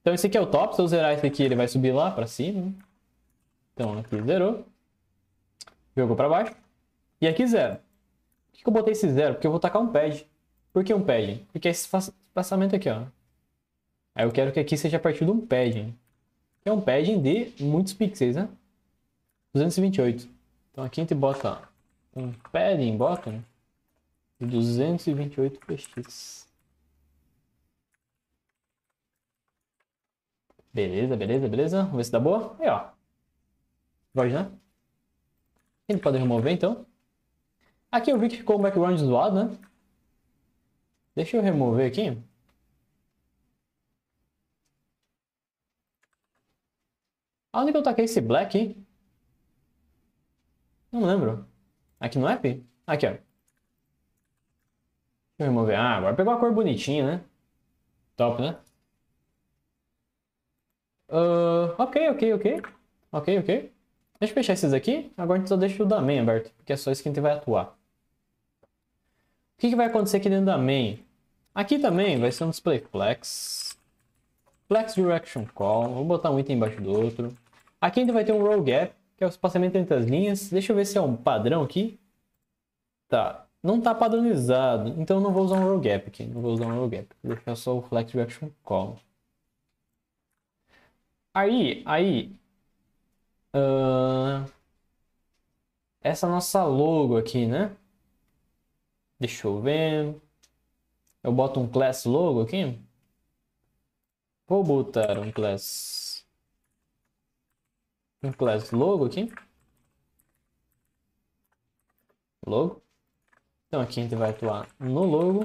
Então esse aqui é o top, se eu zerar esse aqui, ele vai subir lá pra cima. Então aqui zerou. Jogou pra baixo. E aqui zero. Por que, eu botei esse zero? Porque eu vou tacar um pad. Por que um pad? Porque é esse espaçamento aqui, ó. Aí eu quero que aqui seja a partir de um padding. Que é um padding de muitos pixels, né? 228. Então aqui a gente bota um padding bottom de 228 px. Beleza, beleza, beleza. Vamos ver se dá boa. Aí, ó. Pode, né? Ele pode remover, então. Aqui eu é vi que ficou um background zoado, né? Deixa eu remover aqui. Aonde que eu taquei esse black, hein? Não lembro. Aqui no app? Aqui, ó. Deixa eu remover. Ah, agora pegou a cor bonitinha, né? Top, né? Uh, ok, ok, ok. Ok, ok. Deixa eu fechar esses aqui. Agora a gente só deixa o da main aberto, porque é só isso que a gente vai atuar. O que, que vai acontecer aqui dentro da main? Aqui também vai ser um display flex. Flex direction call. Vou botar um item embaixo do outro. Aqui a gente vai ter um row gap, que é o espaçamento entre as linhas. Deixa eu ver se é um padrão aqui. Tá. Não está padronizado, então eu não vou usar um row gap aqui. Não vou usar um row gap. Vou deixar só o flex direction call. Aí, aí. Uh, essa nossa logo aqui, né? Deixa eu ver. Eu boto um class logo aqui. Vou botar um class. Um class logo aqui. Logo. Então aqui a gente vai atuar no logo.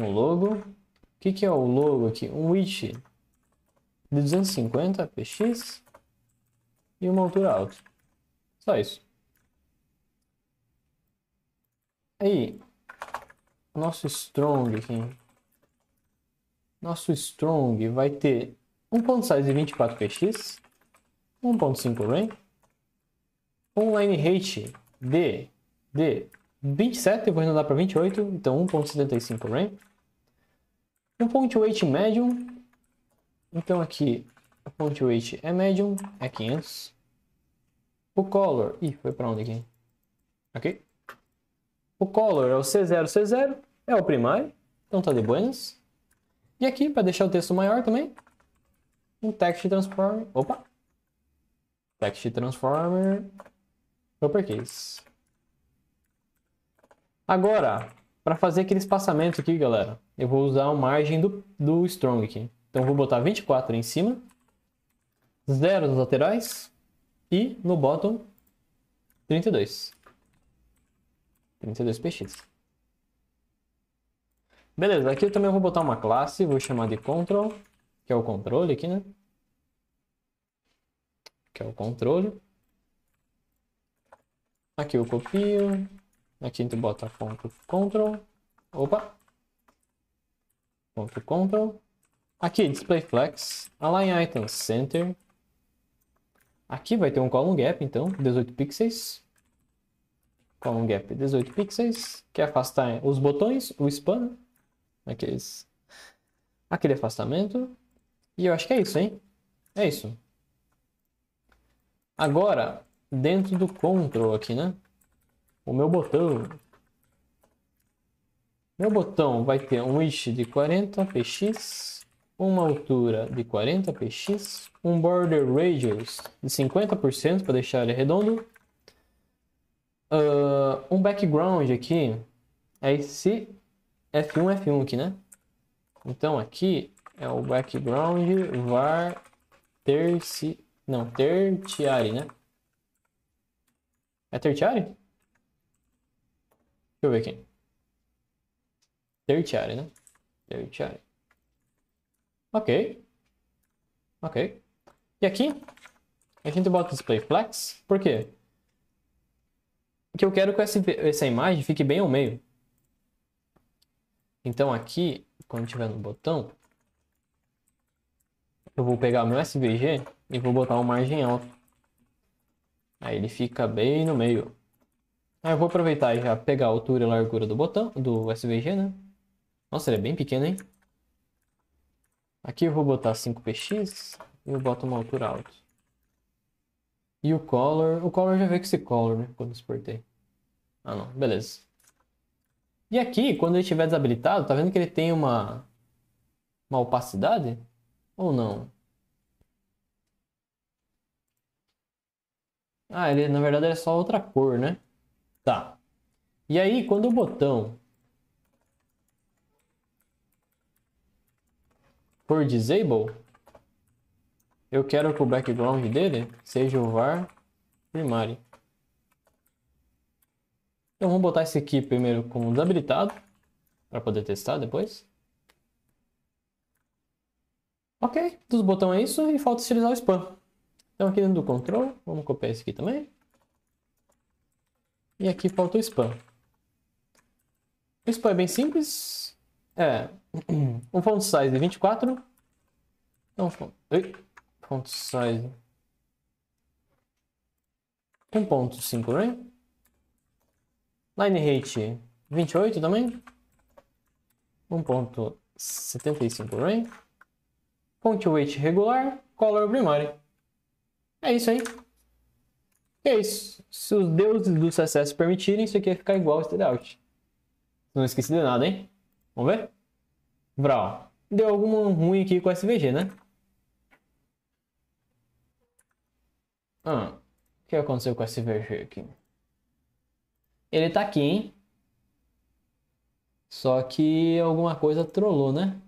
no logo. O que, que é o logo aqui? Um width de 250 px e uma altura alta. Só isso. Aí, nosso strong aqui. Nosso strong vai ter 1.size de 24px, 1.5 ram, um line rate de, de 27, eu vou arredondar para 28, então 1.75 ram. Um point weight medium, então aqui o point weight é medium, é 500. O color, ih, foi para onde aqui? Ok. O color é o C0, C0, é o primário, então tá de buenas. E aqui, para deixar o texto maior também, um text transform, opa, text transformer uppercase. Agora, para fazer aquele espaçamento aqui, galera, eu vou usar a margem do, do Strong aqui. Então eu vou botar 24 em cima, 0 nas laterais e no bottom 32. 32 px. Beleza, aqui eu também vou botar uma classe, vou chamar de control, que é o controle aqui, né? Que é o controle. Aqui eu copio, Aqui a gente bota ctrl, .control. Opa! ctrl, .control. Aqui, display flex. Align item center. Aqui vai ter um column gap, então, 18 pixels. Column gap 18 pixels. Quer afastar os botões, o spam. Aqueles. Aquele afastamento. E eu acho que é isso, hein? É isso. Agora, dentro do control aqui, né? O meu botão. Meu botão vai ter um width de 40 px, uma altura de 40 px, um border radius de 50% para deixar ele redondo. Uh, um background aqui é esse F1, F1 aqui, né? Então aqui é o background var terci... Não, tertiary, né? É tertiary? deixa eu ver aqui. Tertiary, né? Tertiary. Ok. Ok. E aqui, a gente bota o display flex. Por quê? Porque eu quero que essa, essa imagem fique bem ao meio. Então aqui, quando tiver no botão, eu vou pegar meu SVG e vou botar uma margem alta. Aí ele fica bem no meio. Ah, eu vou aproveitar e já pegar a altura e largura do botão, do SVG, né? Nossa, ele é bem pequeno, hein? Aqui eu vou botar 5px e eu boto uma altura alta. E o color, o color já veio com esse color, né? Quando eu exportei. Ah, não. Beleza. E aqui, quando ele estiver desabilitado, tá vendo que ele tem uma, uma opacidade? Ou não? Ah, ele na verdade é só outra cor, né? E aí, quando o botão for disable, eu quero que o background dele seja o var primary. Então vamos botar esse aqui primeiro como desabilitado, para poder testar depois. Ok, dos botões é isso e falta estilizar o spam. Então aqui dentro do control, vamos copiar esse aqui também. E aqui falta o spam. Isso é bem simples. É. Um font size 24. Então, font. Ei, font size. 1.5, né? Line rate 28 também. 1.75 rem. Font weight regular, color primário. É isso aí. É isso. Se os deuses do CSS permitirem, isso aqui vai ficar igual ao standard. Não esqueci de nada, hein? Vamos ver? Vral. Deu alguma ruim aqui com o SVG, né? Ah, o que aconteceu com o SVG aqui? Ele tá aqui, hein? Só que alguma coisa trollou, né?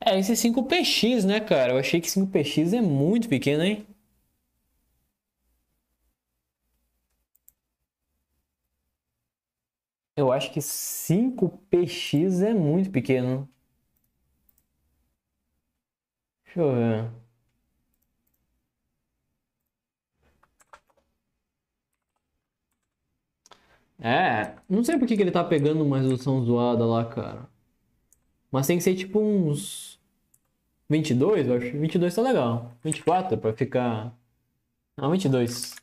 É, esse 5px, né, cara? Eu achei que 5px é muito pequeno, hein? Eu acho que 5px é muito pequeno. Deixa eu ver. É, não sei por que, que ele tá pegando uma resolução zoada lá, cara. Mas tem que ser tipo uns 22, eu acho. 22 tá legal. 24 pra ficar... Não, 22.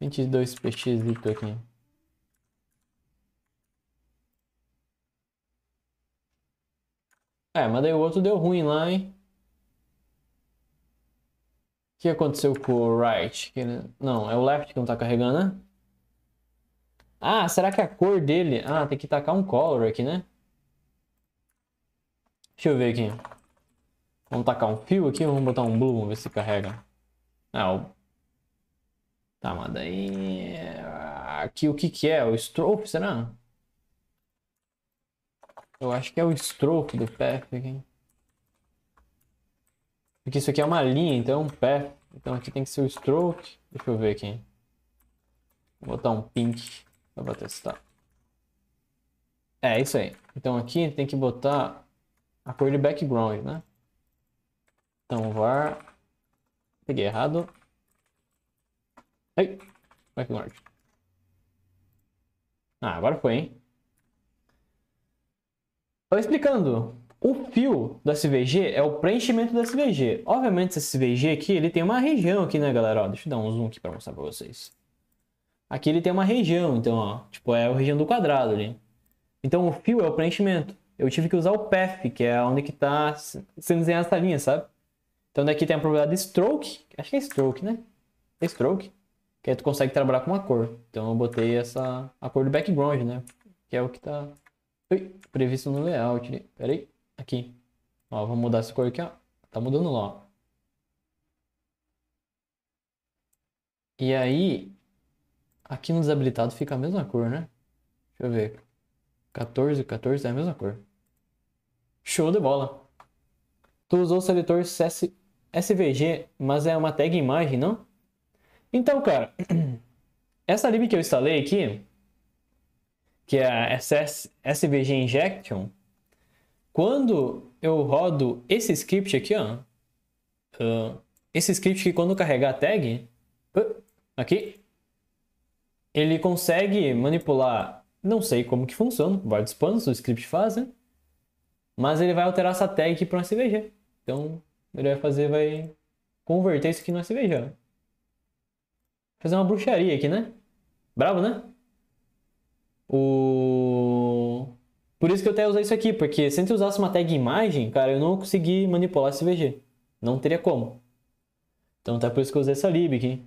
22 px aqui. É, mas daí o outro deu ruim lá, hein? O que aconteceu com o right? Não, é o left que não tá carregando, né? Ah, será que é a cor dele... Ah, tem que tacar um color aqui, né? Deixa eu ver aqui. Vamos tacar um fio aqui, vamos botar um blue, vamos ver se carrega. Ah, o... Tá, mas daí... É, aqui o que que é? O strobe, será? Eu acho que é o stroke do path aqui. Porque isso aqui é uma linha, então é um path. Então aqui tem que ser o stroke. Deixa eu ver aqui. Vou botar um pink só pra testar. É, isso aí. Então aqui tem que botar a cor de background, né? Então var... Peguei errado. Ai, background. Ah, agora foi, hein? Então, explicando, o fio do SVG é o preenchimento do SVG. Obviamente, esse SVG aqui, ele tem uma região aqui, né, galera? Ó, deixa eu dar um zoom aqui para mostrar para vocês. Aqui ele tem uma região, então, ó, tipo, é a região do quadrado ali. Então, o fio é o preenchimento. Eu tive que usar o path, que é onde que tá sendo desenhada essa linha, sabe? Então, daqui tem a propriedade stroke, acho que é stroke, né? É stroke, que aí tu consegue trabalhar com uma cor. Então, eu botei essa, a cor do background, né? Que é o que tá Ui, previsto no layout. Peraí, Aqui. Ó, vou mudar essa cor aqui, ó. Tá mudando lá, ó. E aí, aqui no desabilitado fica a mesma cor, né? Deixa eu ver. 14, 14 é a mesma cor. Show de bola. Tu usou o seletor CS, SVG, mas é uma tag imagem, não? Então, cara, essa lib que eu instalei aqui, que é a SS, SVG Injection, quando eu rodo esse script aqui, ó, uh, esse script que quando carregar a tag, uh, aqui, ele consegue manipular, não sei como que funciona, vários panos o script faz, né? mas ele vai alterar essa tag para um SVG. Então, ele vai fazer, vai converter isso aqui no SVG. Fazer uma bruxaria aqui, né? Bravo, né? O... Por isso que eu até usei isso aqui, porque se eu usasse uma tag imagem, cara, eu não consegui manipular esse VG. Não teria como. Então tá por isso que eu usei essa lib aqui.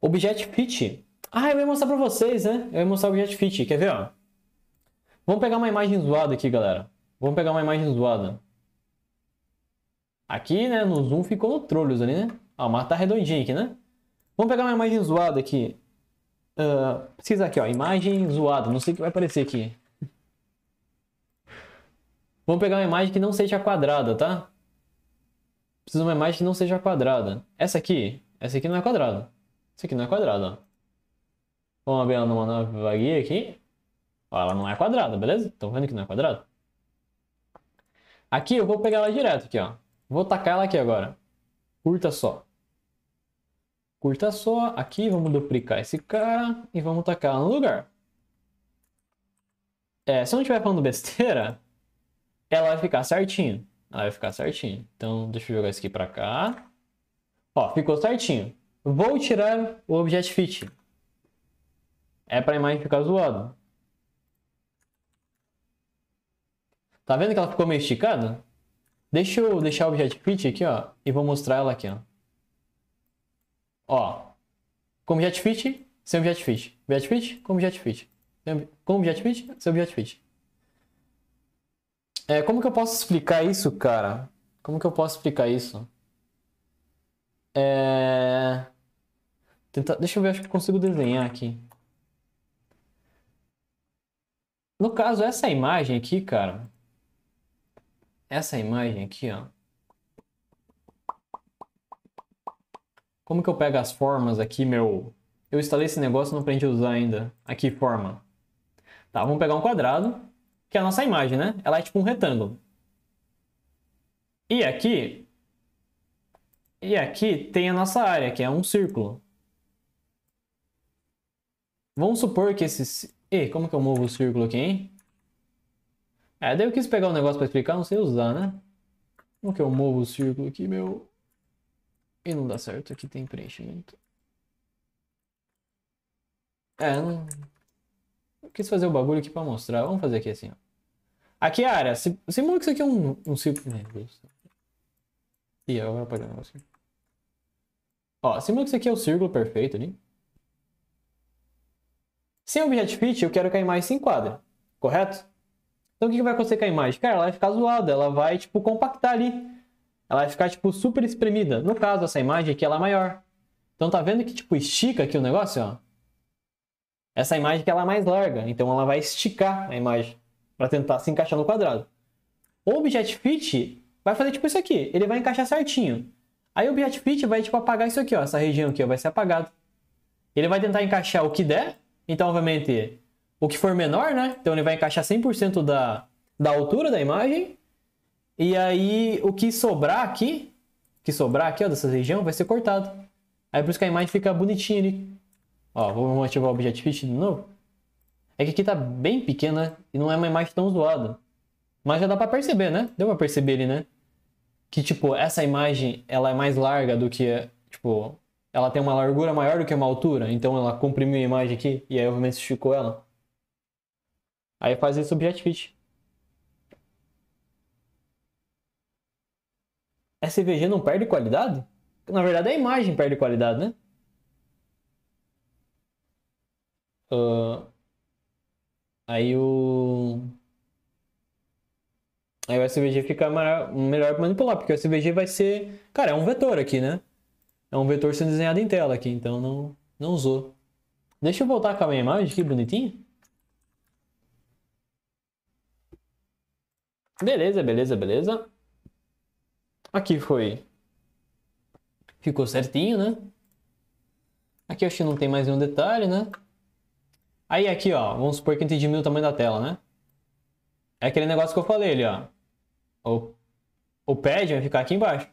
Object Fit. Ah, eu ia mostrar pra vocês, né? Eu ia mostrar o Object Fit. Quer ver, ó? Vamos pegar uma imagem zoada aqui, galera. Vamos pegar uma imagem zoada. Aqui, né, no zoom ficou no trolhos ali, né? Ó, mas tá redondinho aqui, né? Vamos pegar uma imagem zoada aqui. Uh, precisa aqui, ó, imagem zoada, não sei o que vai aparecer aqui. Vamos pegar uma imagem que não seja quadrada, tá? Precisa de uma imagem que não seja quadrada. Essa aqui, essa aqui não é quadrada. Essa aqui não é quadrada, ó. Vamos abrir ela numa nova guia aqui. Ó, ela não é quadrada, beleza? Estão vendo que não é quadrada? Aqui eu vou pegar ela direto aqui, ó. Vou tacar ela aqui agora. Curta só curta só. Aqui vamos duplicar esse cara e vamos tacar no lugar. É, se eu não estiver falando besteira, ela vai ficar certinho. Ela vai ficar certinho. Então, deixa eu jogar isso aqui pra cá. Ó, ficou certinho. Vou tirar o Object Fit. É pra imagem ficar zoada. Tá vendo que ela ficou meio esticada? Deixa eu deixar o Object Fit aqui, ó. E vou mostrar ela aqui, ó. Ó, como JetFit, sem jet JetFit, como JetFit. Como JetFit, sem JetFit. É, como que eu posso explicar isso, cara? Como que eu posso explicar isso? É... Deixa eu ver, acho que consigo desenhar aqui. No caso, essa imagem aqui, cara. Essa imagem aqui, ó. Como que eu pego as formas aqui, meu... Eu instalei esse negócio não aprendi a usar ainda. Aqui, forma. Tá, vamos pegar um quadrado, que é a nossa imagem, né? Ela é tipo um retângulo. E aqui... E aqui tem a nossa área, que é um círculo. Vamos supor que esses... Ei, como que eu movo o círculo aqui, hein? É, daí eu quis pegar um negócio para explicar, não sei usar, né? Como que eu movo o círculo aqui, meu? E não dá certo, aqui tem preenchimento. É, não... Eu quis fazer o bagulho aqui pra mostrar. Vamos fazer aqui assim, ó. Aqui é a área. Simula que isso aqui é um, um círculo... Ih, agora apagar o negócio aqui. Ó, simula que isso aqui é o círculo perfeito ali. Sem objeto fit, eu quero que a imagem se enquadre, correto? Então o que vai acontecer com a imagem? Cara, ela vai ficar zoada, ela vai, tipo, compactar ali ela vai ficar, tipo, super espremida. No caso, essa imagem aqui, ela é maior. Então, tá vendo que, tipo, estica aqui o negócio, ó? Essa imagem que ela é mais larga, então ela vai esticar a imagem para tentar se encaixar no quadrado. O Object Fit vai fazer tipo isso aqui, ele vai encaixar certinho. Aí o Object Fit vai, tipo, apagar isso aqui, ó, essa região aqui, ó, vai ser apagado. Ele vai tentar encaixar o que der, então, obviamente, o que for menor, né? Então ele vai encaixar 100% da, da altura da imagem e aí o que sobrar aqui, o que sobrar aqui ó, dessa região, vai ser cortado. Aí por isso que a imagem fica bonitinha ali. Ó, vou ativar o Object Fit de novo. É que aqui tá bem pequena né? e não é uma imagem tão zoada. Mas já dá para perceber, né? Deu para perceber ali, né? Que tipo, essa imagem, ela é mais larga do que, tipo, ela tem uma largura maior do que uma altura, então ela comprimiu a imagem aqui e aí obviamente esticou ela. Aí faz esse object fit. a é CVG não perde qualidade? Na verdade, a imagem perde qualidade, né? Uh, aí o. Aí o SVG fica melhor para manipular, porque o SVG vai ser. Cara, é um vetor aqui, né? É um vetor sendo desenhado em tela aqui, então não, não usou. Deixa eu voltar com a minha imagem aqui, bonitinho. Beleza, beleza, beleza. Aqui foi. Ficou certinho, né? Aqui eu acho que não tem mais nenhum detalhe, né? Aí aqui, ó, vamos supor que a gente diminui o tamanho da tela, né? É aquele negócio que eu falei ali, ó. O, o pad vai ficar aqui embaixo.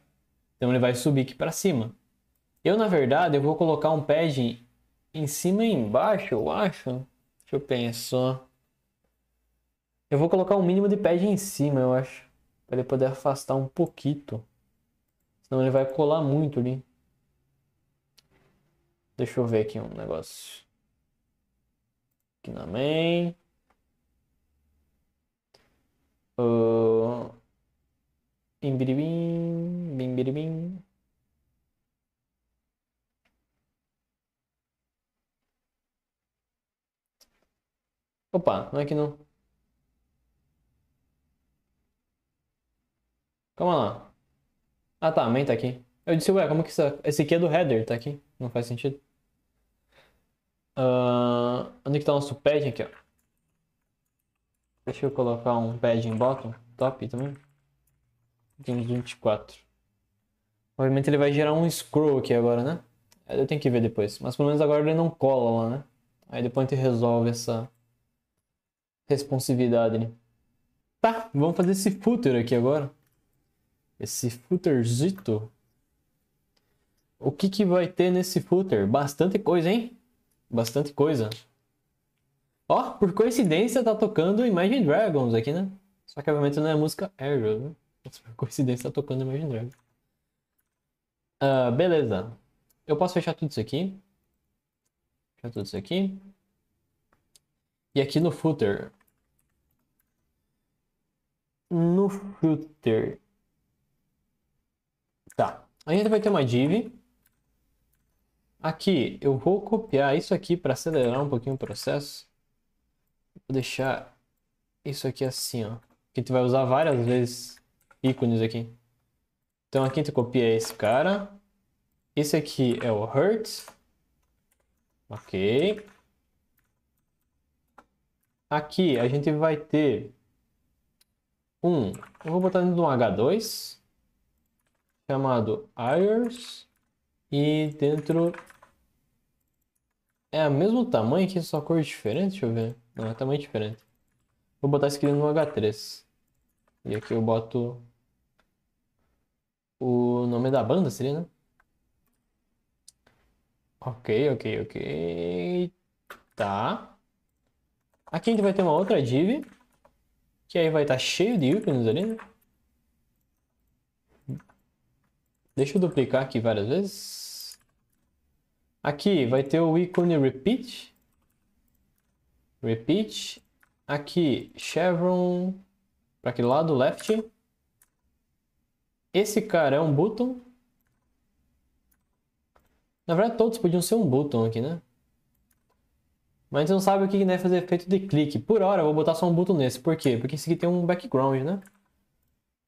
Então ele vai subir aqui para cima. Eu, na verdade, eu vou colocar um pad em cima e embaixo, eu acho. Deixa eu pensar. Eu vou colocar um mínimo de pad em cima, eu acho para ele poder afastar um pouquinho. Senão ele vai colar muito ali. Deixa eu ver aqui um negócio. Aqui na main. Uh, imbiribim, bimbiribim. Opa, não é que não. Calma lá. Ah tá, também tá aqui. Eu disse, ué, como que isso... Esse aqui é do header, tá aqui. Não faz sentido. Uh, onde que tá o nosso padding aqui, ó? Deixa eu colocar um padding bottom, top também. Temos 24. Obviamente ele vai gerar um scroll aqui agora, né? Eu tenho que ver depois. Mas pelo menos agora ele não cola lá, né? Aí depois a gente resolve essa responsividade. Né? Tá, vamos fazer esse footer aqui agora esse footerzito. O que, que vai ter nesse footer? Bastante coisa, hein? Bastante coisa. Ó, por coincidência tá tocando Imagine Dragons aqui, né? Só que obviamente não é música Arrow, né? por coincidência tá tocando Imagine Dragons. Uh, beleza. Eu posso fechar tudo isso aqui. Fechar tudo isso aqui. E aqui no footer. No footer Tá. A gente vai ter uma div. Aqui, eu vou copiar isso aqui para acelerar um pouquinho o processo. Vou deixar isso aqui assim, ó. Que tu vai usar várias vezes ícones aqui. Então aqui tu copia esse cara. Esse aqui é o Hertz. Ok. Aqui a gente vai ter um... Eu vou botar dentro de um H2 chamado Ayers e dentro é o mesmo tamanho que só cor diferente, deixa eu ver. Não, é tamanho diferente. Vou botar esse aqui no H3. E aqui eu boto o nome da banda, seria, né? Ok, ok, ok. Tá. Aqui a gente vai ter uma outra div, que aí vai estar tá cheio de ícones ali, né? Deixa eu duplicar aqui várias vezes. Aqui vai ter o ícone repeat. Repeat. Aqui, chevron. Para aquele lado, left. Esse cara é um button. Na verdade, todos podiam ser um button aqui, né? Mas a gente não sabe o que deve fazer efeito de clique. Por hora, eu vou botar só um button nesse. Por quê? Porque esse aqui tem um background, né?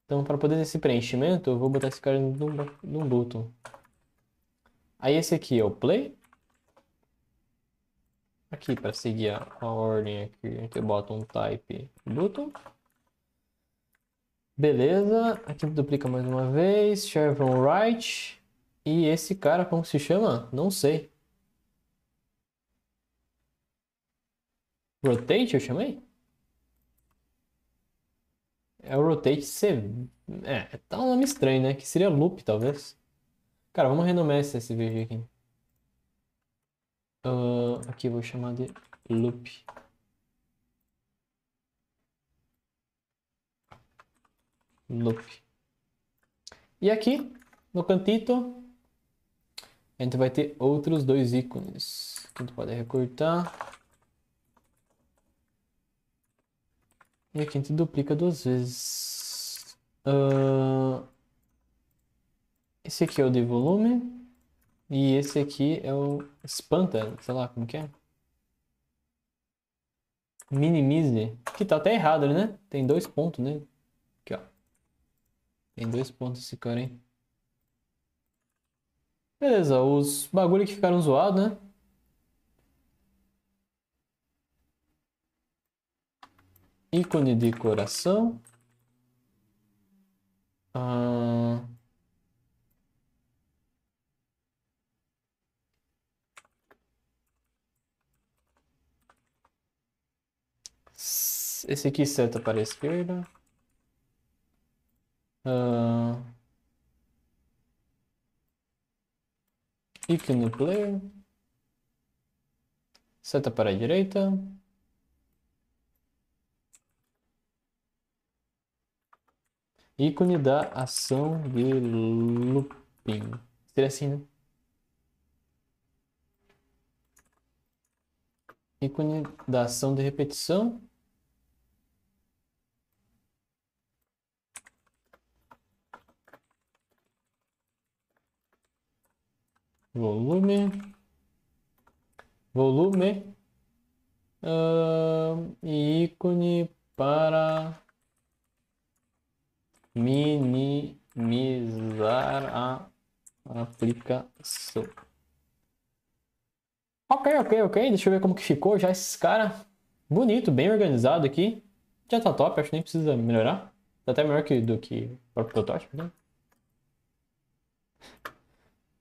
Então, para poder esse preenchimento, eu vou botar esse cara num, num button. Aí esse aqui é o play. Aqui, para seguir a, a ordem aqui, a gente bota um type button. Beleza, aqui duplica mais uma vez, share from right. E esse cara, como se chama? Não sei. Rotate eu chamei? É o Rotate C. É, tá um nome estranho, né? Que seria Loop, talvez. Cara, vamos renomear esse SVG aqui. Uh, aqui eu vou chamar de Loop. Loop. E aqui, no cantito, a gente vai ter outros dois ícones. Que a gente pode recortar. E aqui a gente duplica duas vezes. Uh, esse aqui é o de volume. E esse aqui é o espanta, sei lá como que é. Minimize. Que tá até errado, né? Tem dois pontos, né? Aqui, ó. Tem dois pontos esse cara, hein? Beleza, os bagulho que ficaram zoados, né? ícone de coração. Ah, esse aqui seta para a esquerda. Ah, ícone player. Seta para a direita. Ícone da ação de looping. Seria assim, né? Ícone da ação de repetição. Volume. Volume. Uh, e ícone para minimizar a aplicação. Ok, ok, ok. Deixa eu ver como que ficou já esses caras. Bonito, bem organizado aqui. Já tá top, acho que nem precisa melhorar. Tá até melhor que, do que o próprio protótipo, né?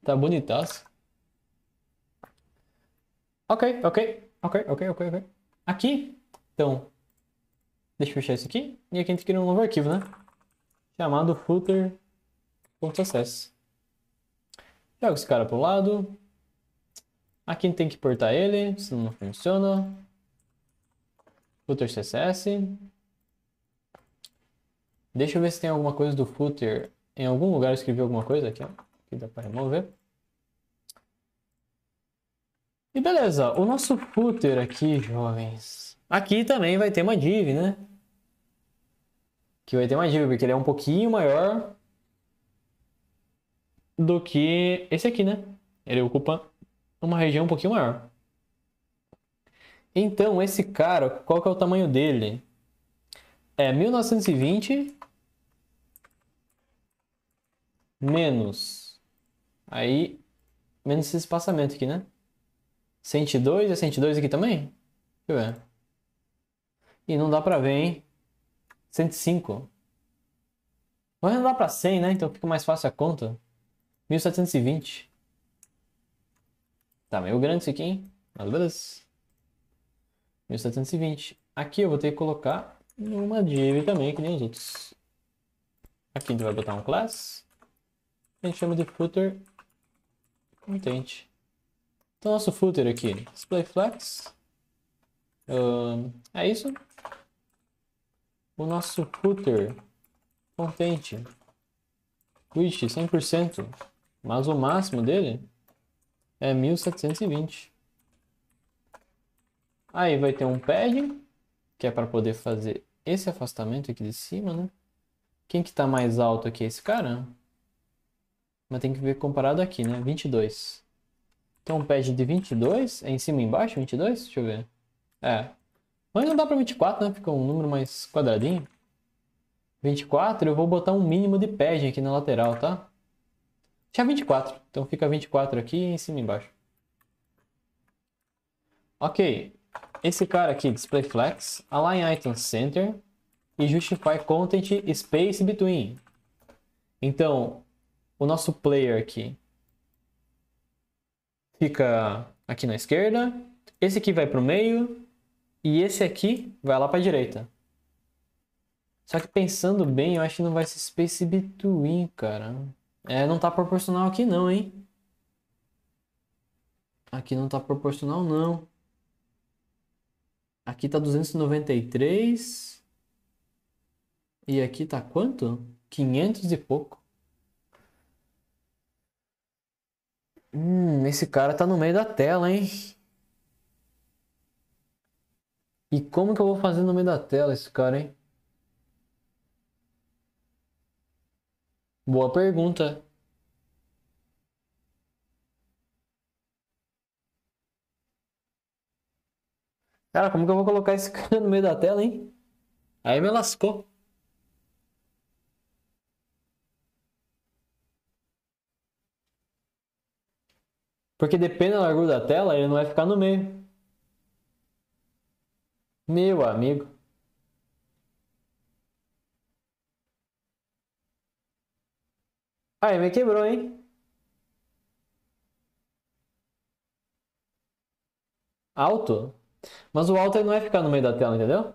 Tá bonitaço. Ok, ok, ok, ok, ok, ok. Aqui, então, deixa eu fechar isso aqui. E aqui a gente cria um novo arquivo, né? chamado footer ponto Joga esse cara para o lado. Aqui tem que portar ele, senão não funciona. Footer CSS. Deixa eu ver se tem alguma coisa do footer. Em algum lugar eu escrevi alguma coisa aqui, ó. Que dá para remover. E beleza, o nosso footer aqui, jovens. Aqui também vai ter uma div, né? que vai ter mais dívida, porque ele é um pouquinho maior do que esse aqui, né? Ele ocupa uma região um pouquinho maior. Então, esse cara, qual que é o tamanho dele? É 1920 menos. Aí, menos esse espaçamento aqui, né? 102 é 102 aqui também? Deixa eu ver. E não dá pra ver, hein? 105. Vou arredondar para 100, né? Então fica mais fácil a conta. 1720. Tá meio grande isso aqui, hein? Mas beleza. 1720. Aqui eu vou ter que colocar uma div também, que nem os outros. Aqui a gente vai botar um class. A gente chama de footer content. Então nosso footer aqui, display flex. é isso o nosso footer contente. Quit 100%, mas o máximo dele é 1720. Aí vai ter um pad, que é para poder fazer esse afastamento aqui de cima, né? Quem que tá mais alto aqui é esse cara. Mas tem que ver comparado aqui, né? 22. Então um pad de 22, é em cima e embaixo 22? Deixa eu ver. É, mas não dá para 24, né? Fica um número mais quadradinho. 24, eu vou botar um mínimo de padding aqui na lateral, tá? Tinha 24, então fica 24 aqui em cima e embaixo. Ok, esse cara aqui, Display Flex, Align Item Center e Justify Content Space Between. Então, o nosso player aqui fica aqui na esquerda, esse aqui vai para o meio e esse aqui vai lá para a direita. Só que pensando bem, eu acho que não vai ser Space Between, cara. É, não tá proporcional aqui não, hein? Aqui não tá proporcional não. Aqui tá 293. E aqui tá quanto? 500 e pouco. Hum, esse cara tá no meio da tela, hein? E como que eu vou fazer no meio da tela esse cara, hein? Boa pergunta. Cara, como que eu vou colocar esse cara no meio da tela, hein? Aí me lascou. Porque depende da largura da tela, ele não vai ficar no meio. Meu amigo. Aí me quebrou, hein? Alto? Mas o alto não vai ficar no meio da tela, entendeu?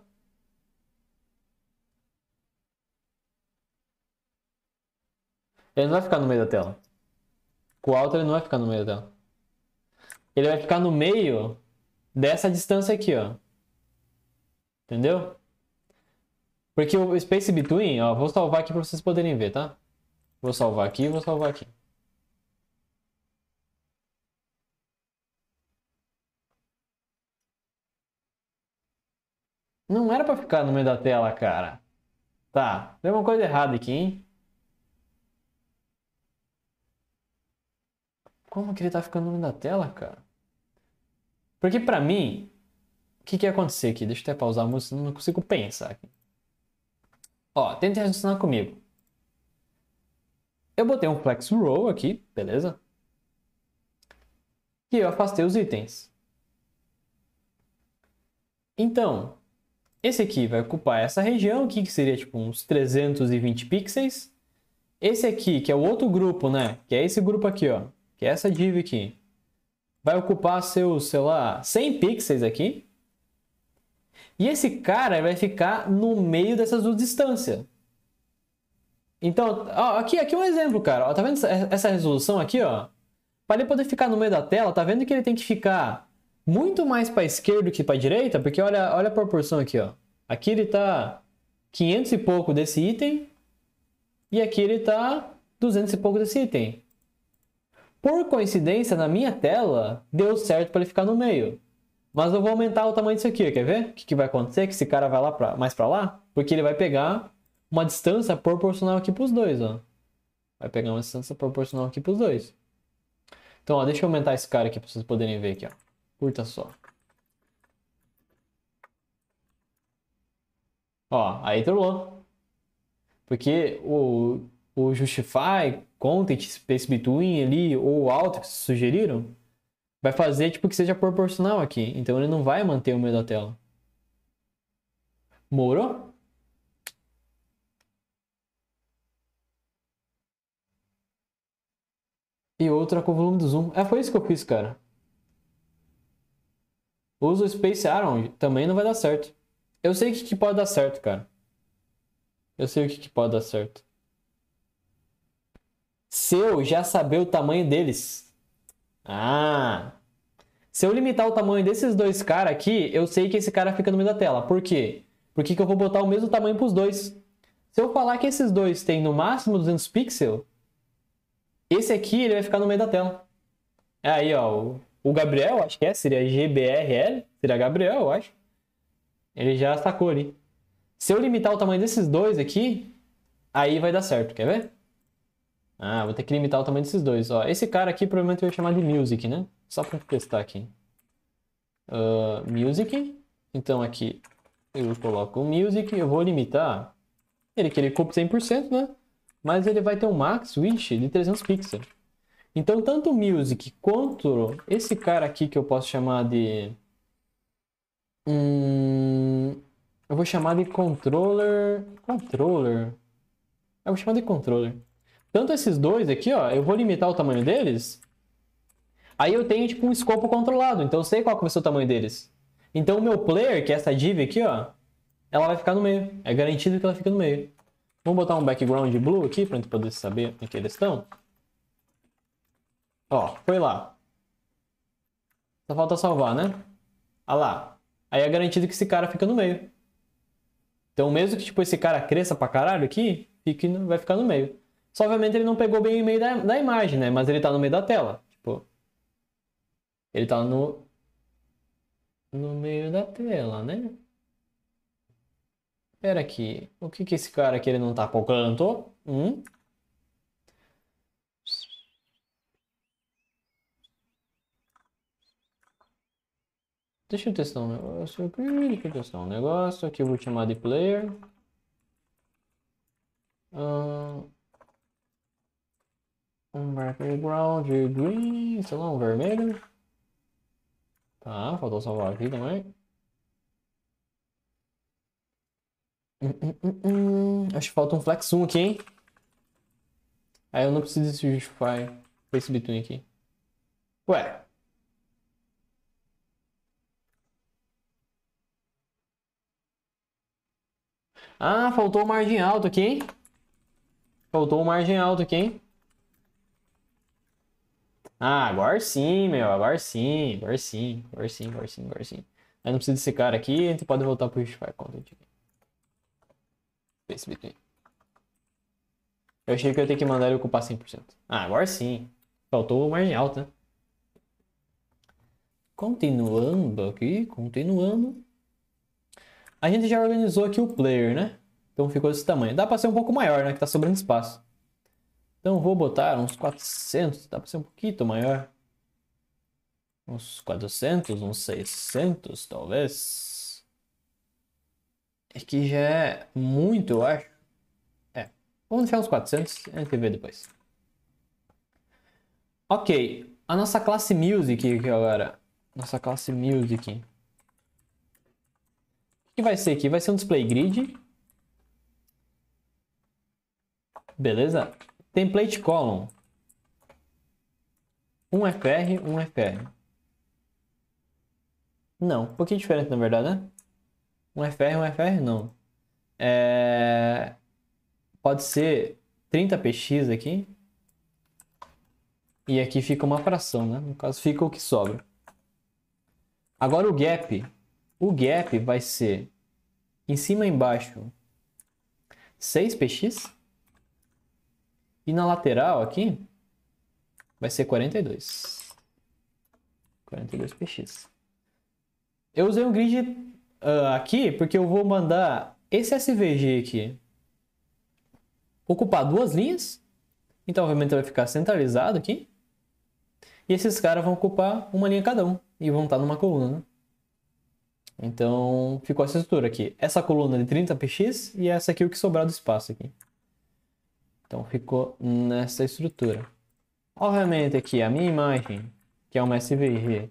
Ele não vai ficar no meio da tela. Com o alto ele não vai ficar no meio da tela. Ele vai ficar no meio dessa distância aqui, ó. Entendeu? Porque o Space Between, ó, vou salvar aqui para vocês poderem ver, tá? Vou salvar aqui, vou salvar aqui. Não era para ficar no meio da tela, cara. Tá, deu uma coisa errada aqui, hein? Como que ele tá ficando no meio da tela, cara? Porque pra mim, o que, que ia acontecer aqui? Deixa eu até pausar a música, não consigo pensar aqui. Ó, tenta raciocinar comigo. Eu botei um flex row aqui, beleza? E eu afastei os itens. Então, esse aqui vai ocupar essa região aqui, que seria tipo uns 320 pixels. Esse aqui, que é o outro grupo, né? Que é esse grupo aqui, ó. Que é essa div aqui. Vai ocupar seus, sei lá, 100 pixels aqui. E esse cara vai ficar no meio dessas duas distâncias. Então, ó, aqui, aqui é um exemplo, cara. Ó, tá vendo essa resolução aqui, ó? Para ele poder ficar no meio da tela, tá vendo que ele tem que ficar muito mais para esquerda que para direita? Porque olha, olha a proporção aqui, ó. Aqui ele tá 500 e pouco desse item e aqui ele tá 200 e pouco desse item. Por coincidência, na minha tela, deu certo para ele ficar no meio. Mas eu vou aumentar o tamanho disso aqui, quer ver? O que, que vai acontecer? Que esse cara vai lá pra, mais para lá, porque ele vai pegar uma distância proporcional aqui para os dois, ó. Vai pegar uma distância proporcional aqui para os dois. Então, ó, deixa eu aumentar esse cara aqui para vocês poderem ver aqui, ó. Curta só. Ó, aí trollou. Porque o, o Justify, Content, Space Between ali, ou o Alt que sugeriram, vai fazer tipo que seja proporcional aqui. Então ele não vai manter o meio da tela. Moro? E outra com o volume do zoom. É, foi isso que eu fiz, cara. Usa o Space arrow Também não vai dar certo. Eu sei o que, que pode dar certo, cara. Eu sei o que, que pode dar certo. Se eu já saber o tamanho deles, ah! Se eu limitar o tamanho desses dois caras aqui, eu sei que esse cara fica no meio da tela. Por quê? Porque eu vou botar o mesmo tamanho para os dois. Se eu falar que esses dois têm no máximo 200 pixels, esse aqui ele vai ficar no meio da tela. É aí, ó, o Gabriel, acho que é, seria GBRL, seria Gabriel, eu acho. Ele já sacou ali. Se eu limitar o tamanho desses dois aqui, aí vai dar certo, quer ver? Ah, vou ter que limitar o tamanho desses dois. Ó, esse cara aqui provavelmente eu vou chamar de Music, né? Só para testar aqui. Uh, music. Então aqui eu coloco o Music, eu vou limitar ele que ele ocupe 100%, né? Mas ele vai ter um max width de 300 pixels. Então tanto o Music quanto esse cara aqui que eu posso chamar de... Hum... Eu vou chamar de Controller... Controller? Eu vou chamar de Controller. Tanto esses dois aqui, ó, eu vou limitar o tamanho deles. Aí eu tenho, tipo, um escopo controlado. Então eu sei qual que vai ser o tamanho deles. Então o meu player, que é essa div aqui, ó, ela vai ficar no meio. É garantido que ela fica no meio. Vamos botar um background blue aqui para gente poder saber em que eles estão. Ó, foi lá. Só falta salvar, né? Ah lá. Aí é garantido que esse cara fica no meio. Então mesmo que tipo, esse cara cresça pra caralho aqui, fique, vai ficar no meio. Só obviamente ele não pegou bem o e-mail da, da imagem, né? Mas ele tá no meio da tela. Tipo. Ele tá no. No meio da tela, né? Pera aqui. O que que esse cara aqui ele não tá pro canto? Hum? Deixa eu testar um negócio aqui. Deixa eu testar um negócio aqui. Eu vou chamar de player. Hum... Um background green, sei lá, um vermelho. Tá, faltou salvar aqui também. Hum, hum, hum, Acho que falta um flex 1 aqui, hein? Aí eu não preciso desse justify, desse between aqui. Ué. Ah, faltou margem alto aqui, hein? Faltou margem alto aqui, hein? Ah, agora sim, meu, agora sim, agora sim, agora sim, agora sim, agora sim. Aí não precisa desse cara aqui, a gente pode voltar pro Justify Content. Eu achei que eu ia ter que mandar ele ocupar 100%. Ah, agora sim. Faltou o alta né? Continuando aqui, continuando. A gente já organizou aqui o player, né? Então ficou desse tamanho. Dá pra ser um pouco maior, né? Que tá sobrando espaço. Então vou botar uns 400, dá para ser um pouquinho maior. Uns 400, uns 600 talvez. É que já é muito, eu acho. É, vamos deixar uns 400, a gente vê depois. Ok, a nossa classe Music aqui agora. Nossa classe Music. O que vai ser aqui? Vai ser um display grid. Beleza? Template column. Um FR, um FR. Não, um pouquinho diferente na verdade, né? Um FR, um FR não. É... Pode ser 30 PX aqui. E aqui fica uma fração, né? No caso, fica o que sobra. Agora o gap. O gap vai ser em cima e embaixo 6 PX e na lateral aqui vai ser 42. 42 px. Eu usei um grid uh, aqui porque eu vou mandar esse SVG aqui ocupar duas linhas. Então, obviamente, vai ficar centralizado aqui. E esses caras vão ocupar uma linha cada um e vão estar numa coluna. Né? Então, ficou essa estrutura aqui. Essa coluna de 30px e essa aqui é o que sobrar do espaço aqui. Então ficou nessa estrutura. Obviamente aqui a minha imagem, que é uma SVG.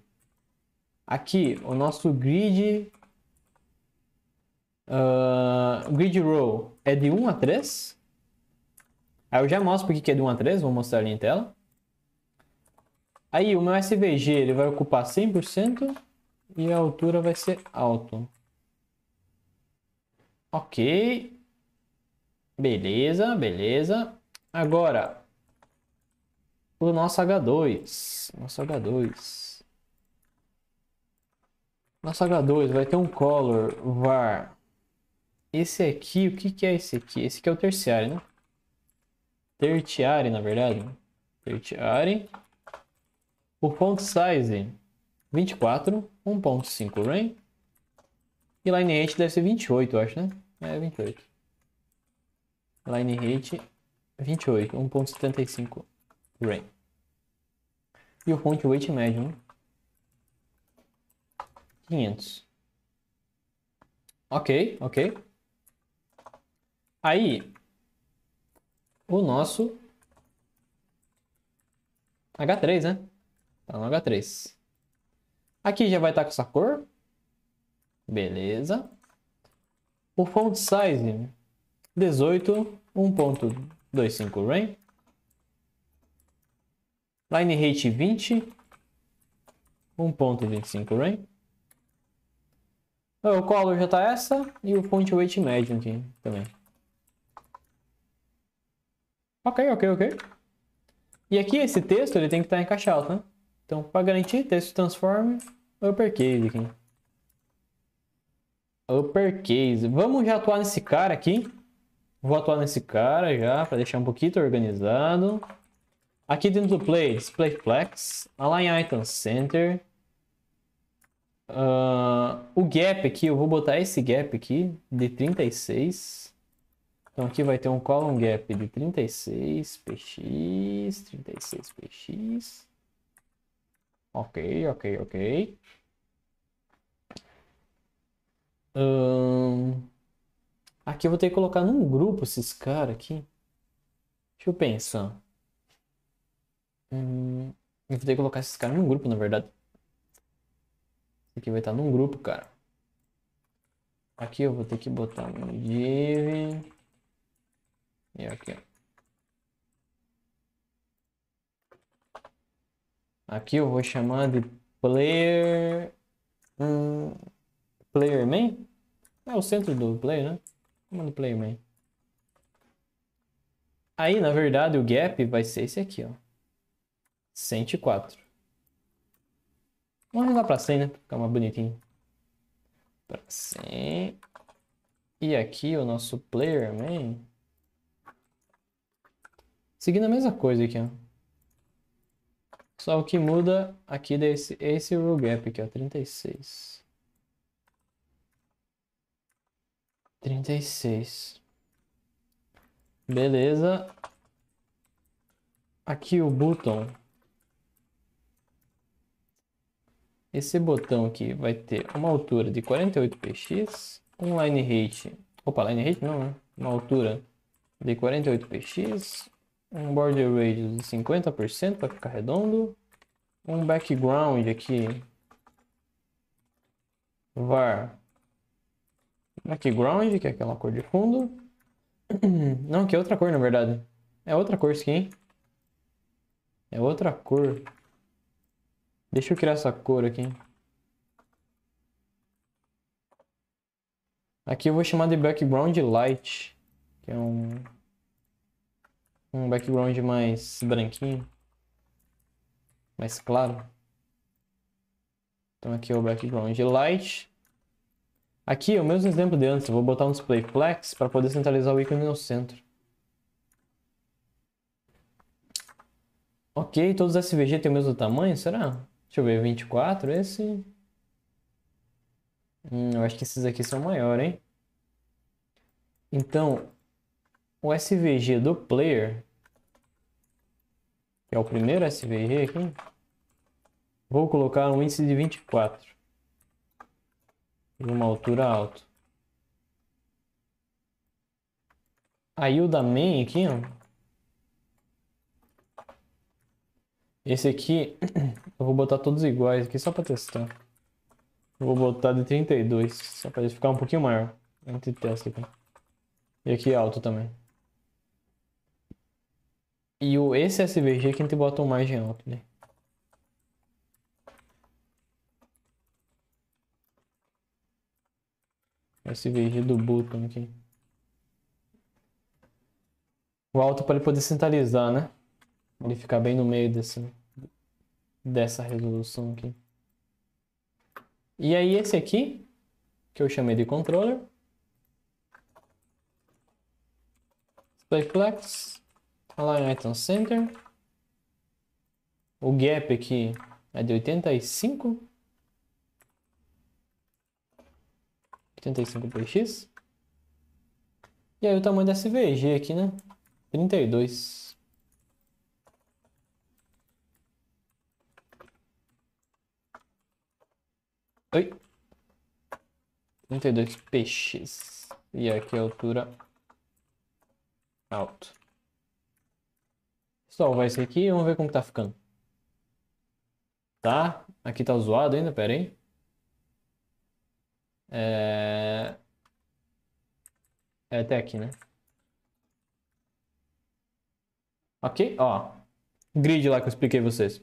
Aqui o nosso grid, uh, grid row é de 1 a 3. Aí eu já mostro porque que é de 1 a 3, vou mostrar ali em tela. Aí o meu SVG ele vai ocupar 100% e a altura vai ser alto. Ok, Beleza, beleza. Agora, o nosso H2. Nosso H2. Nosso H2 vai ter um color var. Esse aqui, o que, que é esse aqui? Esse aqui é o terciário, né? Tertiário, na verdade. Tertiário. O font size 24, 1.5 RAM. E line deve ser 28, eu acho, né? É, 28. Line rate 28, 1.75 rain. E o font weight médio 500. Ok, ok. Aí, o nosso H3, né? Tá no H3. Aqui já vai estar tá com essa cor. Beleza. O font size 18, 1.25 rain. Line rate 20, 1.25 rain. O color já tá essa e o point weight médio aqui também. Ok, ok, ok. E aqui esse texto ele tem que estar tá em caixa alta, né? Então, para garantir, texto transform uppercase aqui. Uppercase. Vamos já atuar nesse cara aqui. Vou atuar nesse cara já, para deixar um pouquinho organizado. Aqui dentro do Play, Display Flex, Align tá Item Center. Uh, o gap aqui, eu vou botar esse gap aqui de 36. Então aqui vai ter um column gap de 36 px, 36 px. Ok, ok, ok. Um, Aqui eu vou ter que colocar num grupo esses caras aqui. Deixa eu pensar. Hum, eu vou ter que colocar esses caras num grupo, na verdade. Esse aqui vai estar num grupo, cara. Aqui eu vou ter que botar um div. E aqui, ó. Aqui eu vou chamar de player. Hum, player main? É o centro do player, né? Comando playman. Aí, na verdade, o gap vai ser esse aqui, ó. 104. Vamos jogar pra 100, né? Pra ficar mais bonitinho. Pra 100. E aqui o nosso player man. Seguindo a mesma coisa aqui, ó. Só o que muda aqui desse, esse rule é gap aqui, ó. 36. 36. 36. Beleza. Aqui o botão Esse botão aqui vai ter uma altura de 48px, um line height, opa, line height não, né? Uma altura de 48px, um border radius de 50% para ficar redondo, um background aqui var Background, que é aquela cor de fundo. Não, que é outra cor, na verdade. É outra cor skin. É outra cor. Deixa eu criar essa cor aqui. Aqui eu vou chamar de background light, que é um um background mais branquinho, mais claro. Então aqui é o background light. Aqui é o mesmo exemplo de antes, eu vou botar um display flex para poder centralizar o ícone no centro. Ok, todos os SVG têm o mesmo tamanho, será? Deixa eu ver, 24, esse... Hum, eu acho que esses aqui são maiores, hein? Então, o SVG do player, que é o primeiro SVG aqui, vou colocar um índice de 24 uma altura alta. o da main aqui, ó. Esse aqui, eu vou botar todos iguais aqui só para testar. Eu vou botar de 32, só para ele ficar um pouquinho maior. gente testa aqui. E aqui é alto também. E o esse SVG é que a gente bota um margem alto, né? SVG do button aqui. O alto para ele poder centralizar, né? Ele ficar bem no meio desse, dessa resolução aqui. E aí esse aqui, que eu chamei de controller. flex Align Item Center. O gap aqui é de 85 85px. E aí o tamanho da SVG aqui, né? 32. Oi. 32 peixes. E aqui é a altura alto. Salvar esse aqui e vamos ver como tá ficando. Tá? Aqui tá zoado ainda, pera aí. É... é até aqui, né? Ok? Ó. Grid lá que eu expliquei vocês.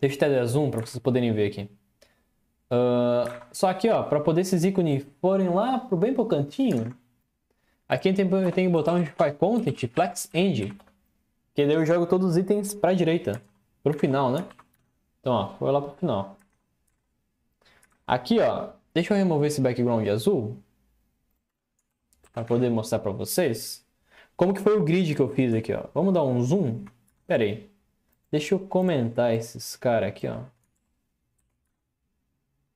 Deixa eu até dar zoom para vocês poderem ver aqui. Uh, só aqui, ó, para poder esses ícones forem lá pro bem pro cantinho, aqui tem, tem que botar um faz content, flex end, que daí eu jogo todos os itens para direita, pro final, né? Então, ó, foi lá pro final. Aqui, ó, Deixa eu remover esse background azul para poder mostrar para vocês como que foi o grid que eu fiz aqui, ó. Vamos dar um zoom? Pera aí. Deixa eu comentar esses caras aqui, ó.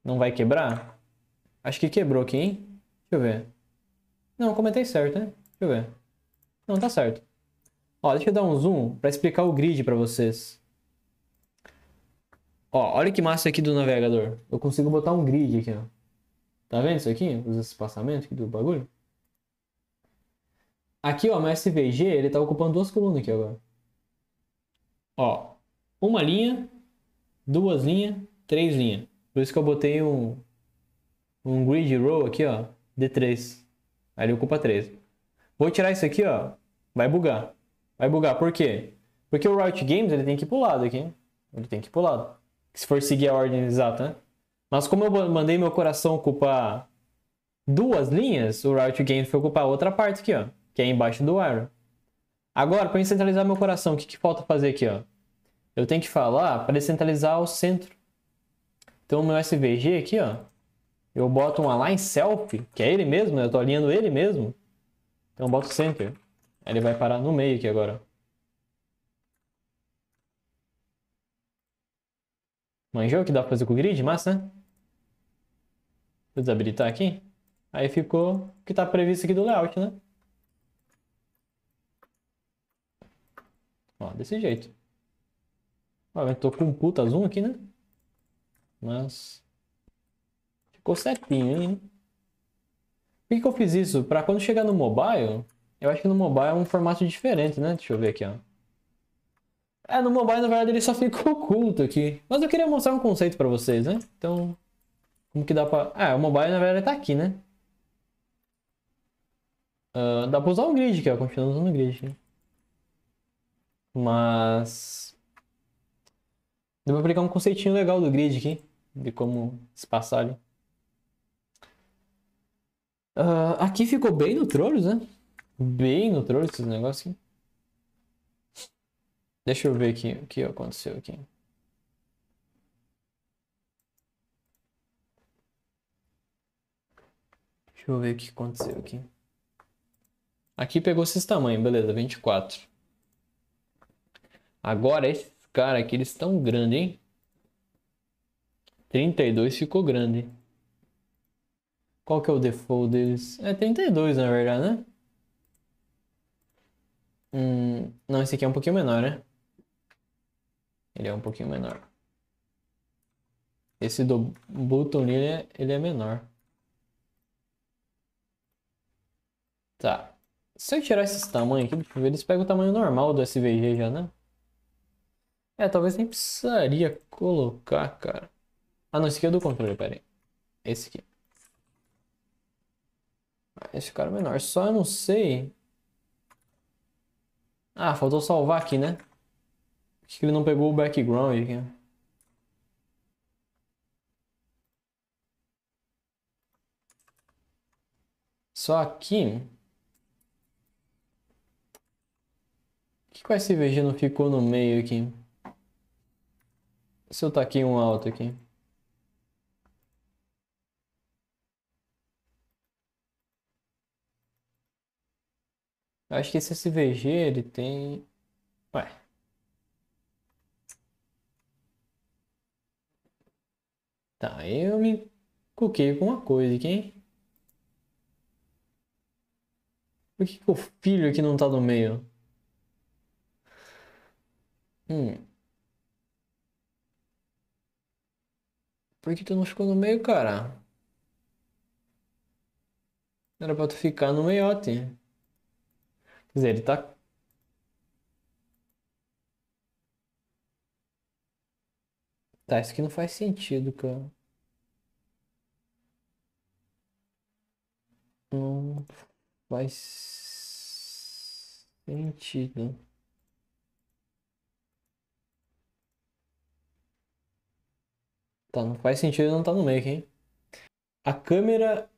Não vai quebrar? Acho que quebrou aqui, hein? Deixa eu ver. Não, comentei certo, né? Deixa eu ver. Não, tá certo. Ó, deixa eu dar um zoom para explicar o grid para vocês. Ó, olha que massa aqui do navegador. Eu consigo botar um grid aqui, ó. Tá vendo isso aqui? Os espaçamentos do bagulho? Aqui, ó, meu SVG, ele tá ocupando duas colunas aqui agora. Ó, uma linha, duas linhas, três linhas. Por isso que eu botei um, um grid row aqui, ó, D3. Aí ele ocupa três Vou tirar isso aqui, ó, vai bugar. Vai bugar, por quê? Porque o route games, ele tem que ir pro lado aqui. Ele tem que ir pro lado. Se for seguir a ordem exata, né? Mas como eu mandei meu coração ocupar duas linhas, o Riot Gain foi ocupar outra parte aqui, ó, que é embaixo do Iron. Agora, para centralizar meu coração, o que, que falta fazer aqui, ó? Eu tenho que falar para descentralizar o centro. Então, meu SVG aqui, ó, eu boto um align self, que é ele mesmo, né? eu estou alinhando ele mesmo. Então, eu boto center. Ele vai parar no meio aqui agora. Manjou que dá para fazer com o grid? Massa, né? desabilitar aqui, aí ficou o que está previsto aqui do layout, né? Ó, desse jeito. Ó, eu tô com um puta zoom aqui, né? Mas... Ficou certinho, hein? Por que, que eu fiz isso? Para quando chegar no mobile, eu acho que no mobile é um formato diferente, né? Deixa eu ver aqui, ó. É, no mobile, na verdade, ele só ficou oculto aqui. Mas eu queria mostrar um conceito para vocês, né? Então, como que dá pra... Ah, o mobile na verdade tá aqui, né? Uh, dá pra usar o grid aqui, ó. Continuando usando o grid. Aqui. Né? Mas... Deu pra aplicar um conceitinho legal do grid aqui. De como se passar ali. Uh, aqui ficou bem no Trolls, né? Bem no Trolls esse negócio aqui. Deixa eu ver aqui o que aconteceu aqui. Deixa eu ver o que aconteceu aqui. Aqui pegou esses tamanhos, beleza, 24. Agora, esses caras aqui, eles estão grandes, hein? 32 ficou grande. Qual que é o default deles? É 32, na verdade, né? Hum, não, esse aqui é um pouquinho menor, né? Ele é um pouquinho menor. Esse do Button, ele é, ele é menor. Tá. Se eu tirar esses tamanhos aqui do chuveiro, eles pegam o tamanho normal do SVG já, né? É, talvez nem precisaria colocar, cara. Ah, não, esse aqui é do controle, pera aí. Esse aqui. Ah, esse cara é menor. Só eu não sei... Ah, faltou salvar aqui, né? Por que ele não pegou o background aqui? Só aqui... que com esse VG não ficou no meio aqui? Se eu taquei um alto aqui. Acho que esse SVG ele tem. Ué. Tá, eu me coquei com uma coisa aqui, hein? Por que, que o filho aqui não tá no meio? Hum. Por que tu não ficou no meio, cara? Era pra tu ficar no meiote. Quer dizer, ele tá. Tá, isso aqui não faz sentido, cara. Não faz sentido. Tá, não faz sentido não estar tá no make, hein? A câmera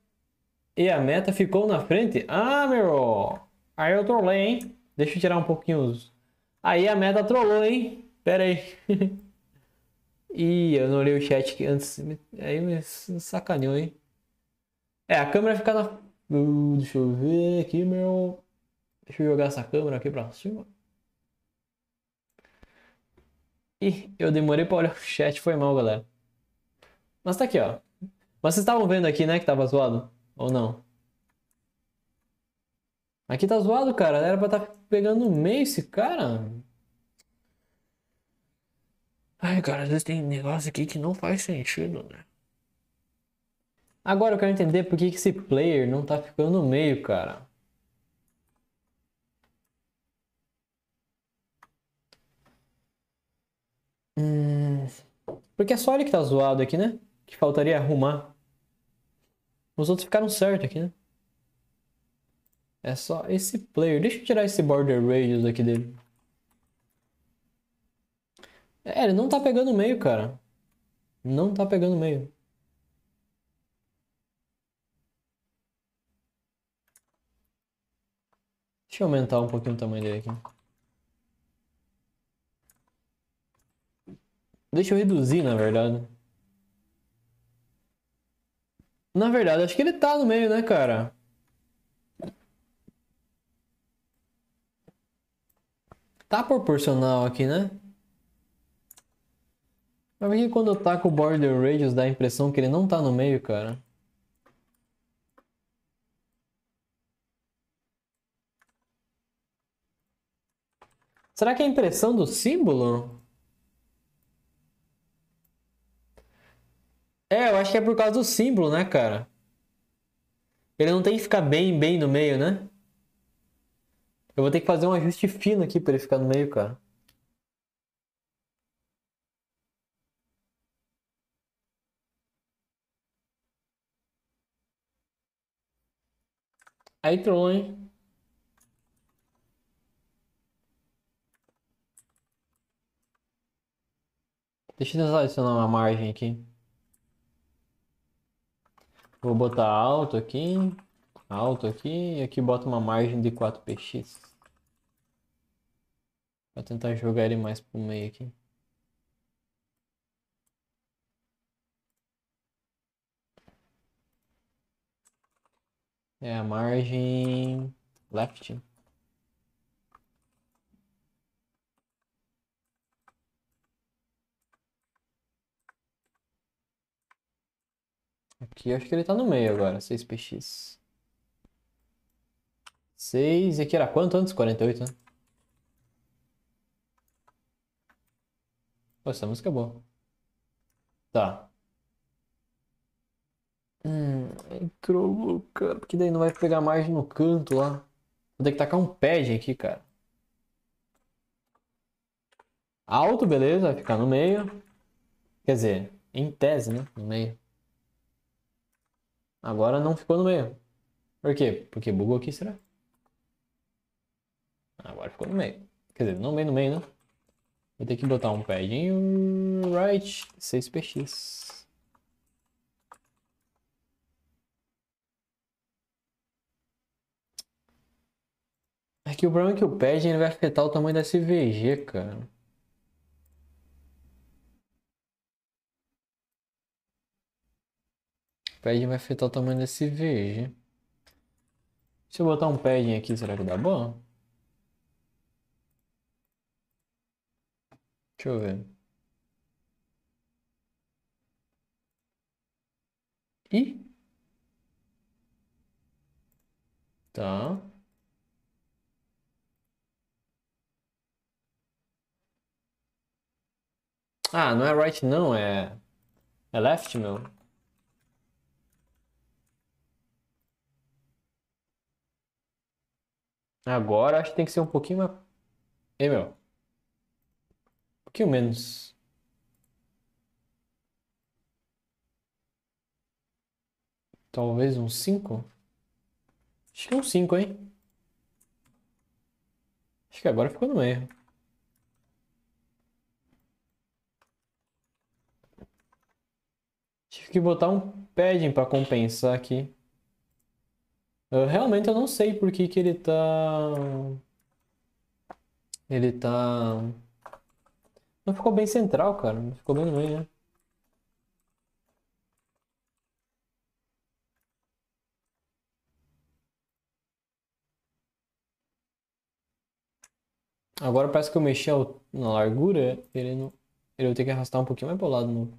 e a meta ficou na frente? Ah, meu! Aí eu trolei, hein? Deixa eu tirar um pouquinho os... Aí a meta trollou, hein? Pera aí. Ih, eu não li o chat que antes. Aí me sacaneou, hein? É, a câmera fica na. Uh, deixa eu ver aqui, meu. Deixa eu jogar essa câmera aqui pra cima. Ih, eu demorei pra olhar o chat, foi mal, galera. Mas tá aqui, ó. Mas vocês estavam vendo aqui, né, que tava zoado? Ou não? Aqui tá zoado, cara. Era pra estar tá pegando no meio esse cara. Ai, cara, às vezes tem negócio aqui que não faz sentido, né? Agora eu quero entender por que, esse player não tá ficando no meio, cara. Hum. Porque é só ele que tá zoado aqui, né? que faltaria é arrumar. Os outros ficaram certos aqui, né? É só esse player. Deixa eu tirar esse border radius aqui dele. É, ele não tá pegando meio, cara. Não tá pegando meio. Deixa eu aumentar um pouquinho o tamanho dele aqui. Deixa eu reduzir, na verdade. Na verdade, acho que ele tá no meio, né, cara? Tá proporcional aqui, né? Mas que quando eu tá taco o border radius dá a impressão que ele não tá no meio, cara. Será que é a impressão do símbolo? É, eu acho que é por causa do símbolo, né, cara? Ele não tem que ficar bem, bem no meio, né? Eu vou ter que fazer um ajuste fino aqui para ele ficar no meio, cara. Aí trollou, hein? Deixa eu adicionar uma margem aqui. Vou botar alto aqui, alto aqui, e aqui bota uma margem de 4px. Vou tentar jogar ele mais pro meio aqui. É a margem left. Aqui acho que ele tá no meio agora, 6px. 6, e aqui era quanto antes? 48, né? Pô, essa música é boa. Tá. Hum, entrou, cara, porque daí não vai pegar mais no canto lá. Vou ter que tacar um pad aqui, cara. Alto, beleza, vai ficar no meio. Quer dizer, em tese, né? No meio. Agora não ficou no meio. Por quê? Porque bugou aqui, será? Agora ficou no meio. Quer dizer, não meio no meio, né? Vou ter que botar um padinho. Right, 6px. É que o problema é que o pad ele vai afetar o tamanho da CVG, cara. pad vai afetar o tamanho desse verde. Se eu botar um padding aqui, será que dá bom? Deixa eu ver. Ih! tá. Ah, não é right não, é é left, meu. Agora acho que tem que ser um pouquinho mais. Ei, meu. Um pouquinho menos. Talvez um 5? Acho que um 5, hein? Acho que agora ficou no meio. Tive que botar um padding para compensar aqui. Eu, realmente eu não sei por que, que ele tá... Ele tá... Não ficou bem central, cara. Não ficou bem ruim, né? Agora parece que eu mexi na largura, ele não... Ele vai ter que arrastar um pouquinho mais pro lado novo.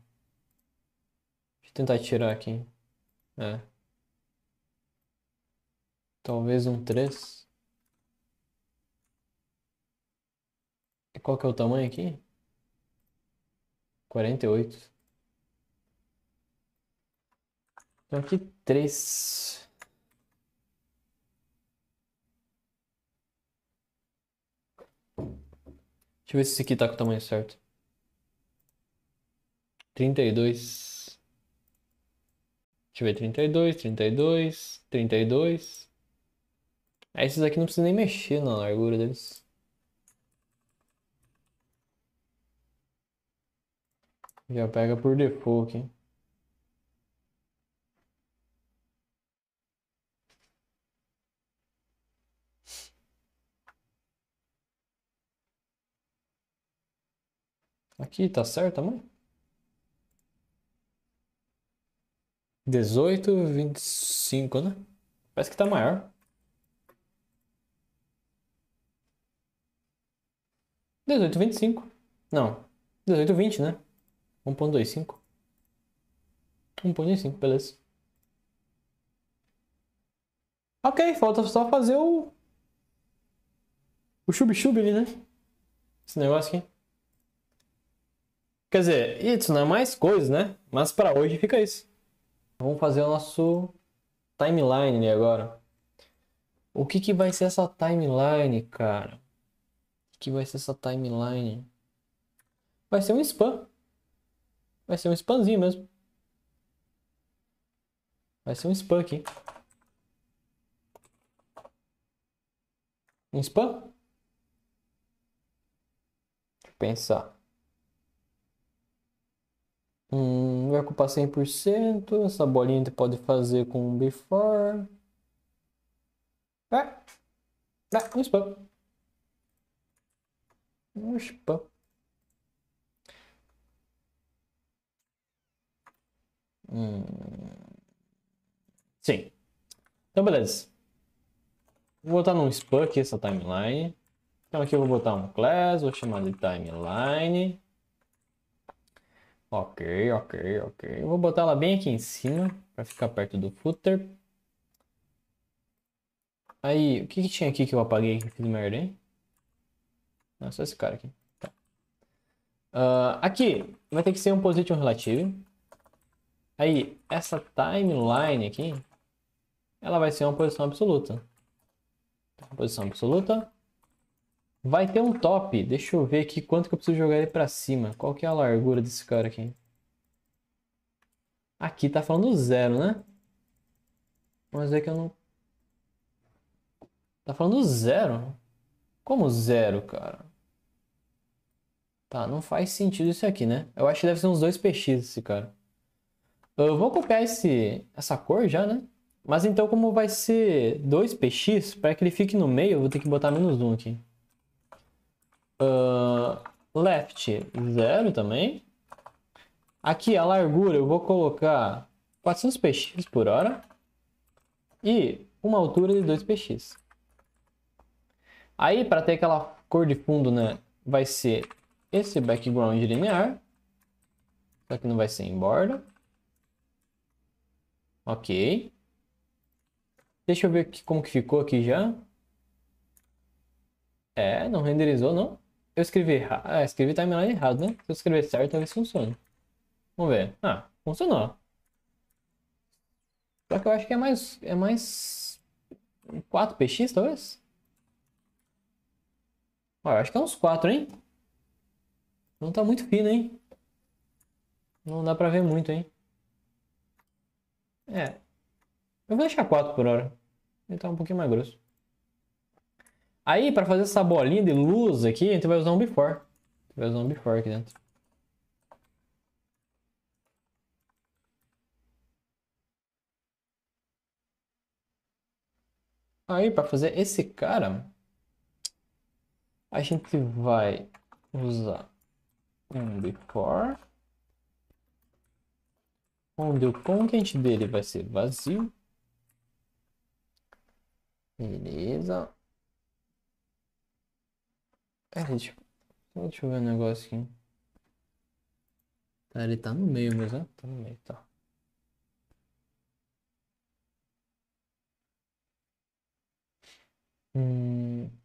Deixa eu tentar tirar aqui. É. Talvez um 3. E qual que é o tamanho aqui? 48. Então aqui 3. Deixa eu ver se esse aqui tá com o tamanho certo. 32. Deixa eu ver, 32, 32, 32 esses aqui não precisa nem mexer na largura deles. Já pega por default, hein? Aqui, tá certo tamanho? 18, 25, né? Parece que tá maior. 18,25. Não. 18,20, né? 1.25. 1.25, beleza. Ok, falta só fazer o... O chub-chub ali, né? Esse negócio aqui. Quer dizer, isso não é mais coisa, né? Mas para hoje fica isso. Vamos fazer o nosso timeline agora. O que, que vai ser essa timeline, cara? que vai ser essa timeline? Vai ser um spam. Vai ser um spamzinho mesmo. Vai ser um spam aqui. Um spam? Deixa eu pensar. Hum, vai ocupar 100%. Essa bolinha tu pode fazer com um before. É. É, um spam. Um spam. Hum. Sim. Então, beleza. Vou botar num spam aqui essa timeline. Então, aqui eu vou botar um class, vou chamar de timeline. Ok, ok, ok. Eu vou botar ela bem aqui em cima, para ficar perto do footer. Aí, o que, que tinha aqui que eu apaguei que fiz merda, hein? Não, é só esse cara aqui. Tá. Uh, aqui, vai ter que ser um position relative. Aí, essa timeline aqui, ela vai ser uma posição absoluta. Tá, posição absoluta. Vai ter um top. Deixa eu ver aqui quanto que eu preciso jogar ele pra cima. Qual que é a largura desse cara aqui? Aqui tá falando zero, né? Mas é que eu não... Tá falando zero? Como zero, cara? Tá, não faz sentido isso aqui, né? Eu acho que deve ser uns 2px esse cara. Eu vou copiar esse, essa cor já, né? Mas então, como vai ser 2px, para que ele fique no meio, eu vou ter que botar menos 1 aqui. Uh, left, 0 também. Aqui, a largura, eu vou colocar 400px por hora. E uma altura de 2px. Aí, para ter aquela cor de fundo, né? Vai ser esse background linear. Só que não vai ser em borda. Ok. Deixa eu ver aqui como que ficou aqui já. É, não renderizou não. Eu escrevi errado. Ah, escrevi timeline errado, né? Se eu escrever certo, talvez funcione. Vamos ver. Ah, funcionou. Só que eu acho que é mais. É mais. 4 PX, talvez? Ah, eu acho que é uns 4, hein? Não tá muito fino, hein? Não dá pra ver muito, hein? É. Eu vou deixar 4 por hora. Ele tá um pouquinho mais grosso. Aí, pra fazer essa bolinha de luz aqui, a gente vai usar um before. Vai usar um before aqui dentro. Aí, para fazer esse cara, a gente vai usar um for onde o content dele vai ser vazio. Beleza. É, deixa, deixa eu ver um negócio aqui. Tá, ele tá no meio mesmo, né? Tá no meio, tá. Hum...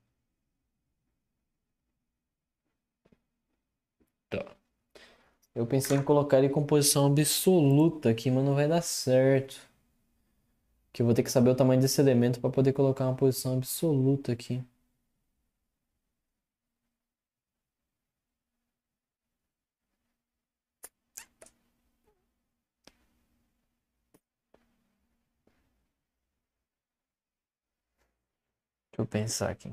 Tá. Eu pensei em colocar ele com posição absoluta aqui, mas não vai dar certo. Que eu vou ter que saber o tamanho desse elemento para poder colocar uma posição absoluta aqui. Deixa eu pensar aqui.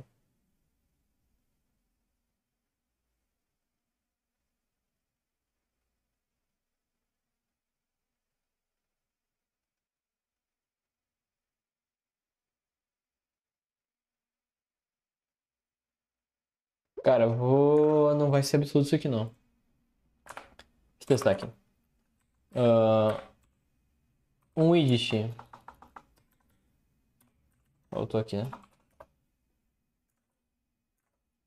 Cara, vou. Não vai ser absurdo isso aqui não. Deixa eu testar aqui. Uh... Um widget. Voltou aqui, né?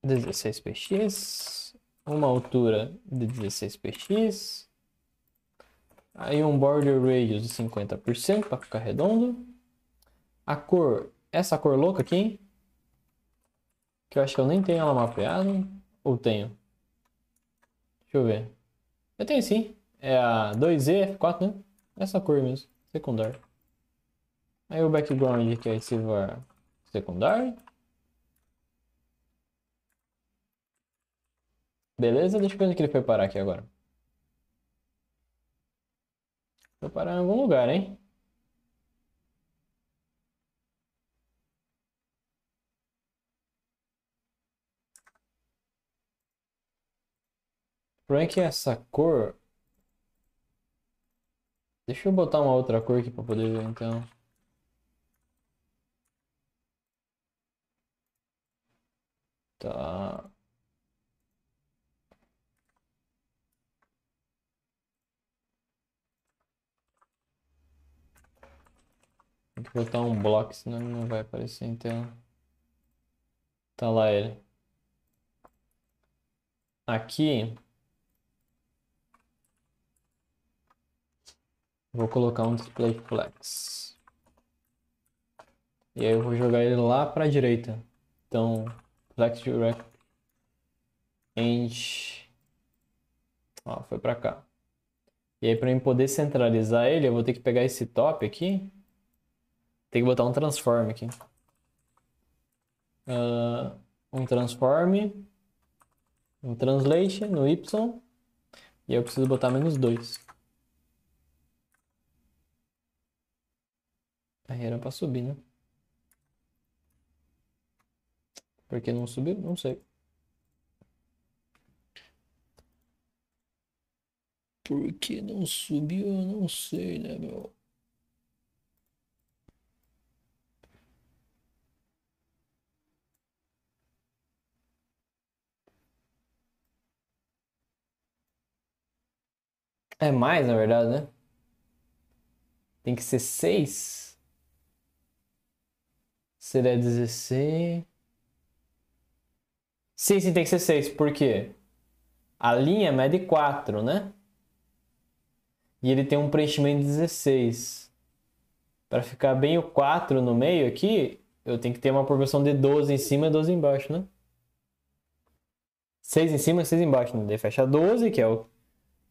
16 px. Uma altura de 16 px. Aí um border radius de 50% para ficar redondo. A cor, essa cor louca aqui, que eu acho que eu nem tenho ela mapeada. Ou tenho? Deixa eu ver. Eu tenho sim. É a 2EF4, né? Essa é cor mesmo. Secundário. Aí o background que é esse secundário. Beleza? Deixa eu ver onde que ele foi parar aqui agora. Foi parar em algum lugar, hein? problema é que essa cor... Deixa eu botar uma outra cor aqui pra poder ver, então. Tá... Tem que botar um bloco, senão ele não vai aparecer, então... Tá lá ele. Aqui... Vou colocar um display flex. E aí eu vou jogar ele lá para a direita. Então, flex direct end. Ó, foi para cá. E aí para eu poder centralizar ele, eu vou ter que pegar esse top aqui. Tem que botar um transform aqui. Uh, um transform. Um translate no y. E eu preciso botar menos 2. Carreira pra subir, né? Porque não subiu? Não sei. Porque não subiu? não sei, né, meu? É mais, na verdade, né? Tem que ser seis. Seria 16. Sim, sim, tem que ser 6, Por quê? a linha é mede 4, né? E ele tem um preenchimento de 16. Para ficar bem o 4 no meio aqui, eu tenho que ter uma proporção de 12 em cima e 12 embaixo, né? 6 em cima e 6 embaixo, né? Daí fecha 12, que é o...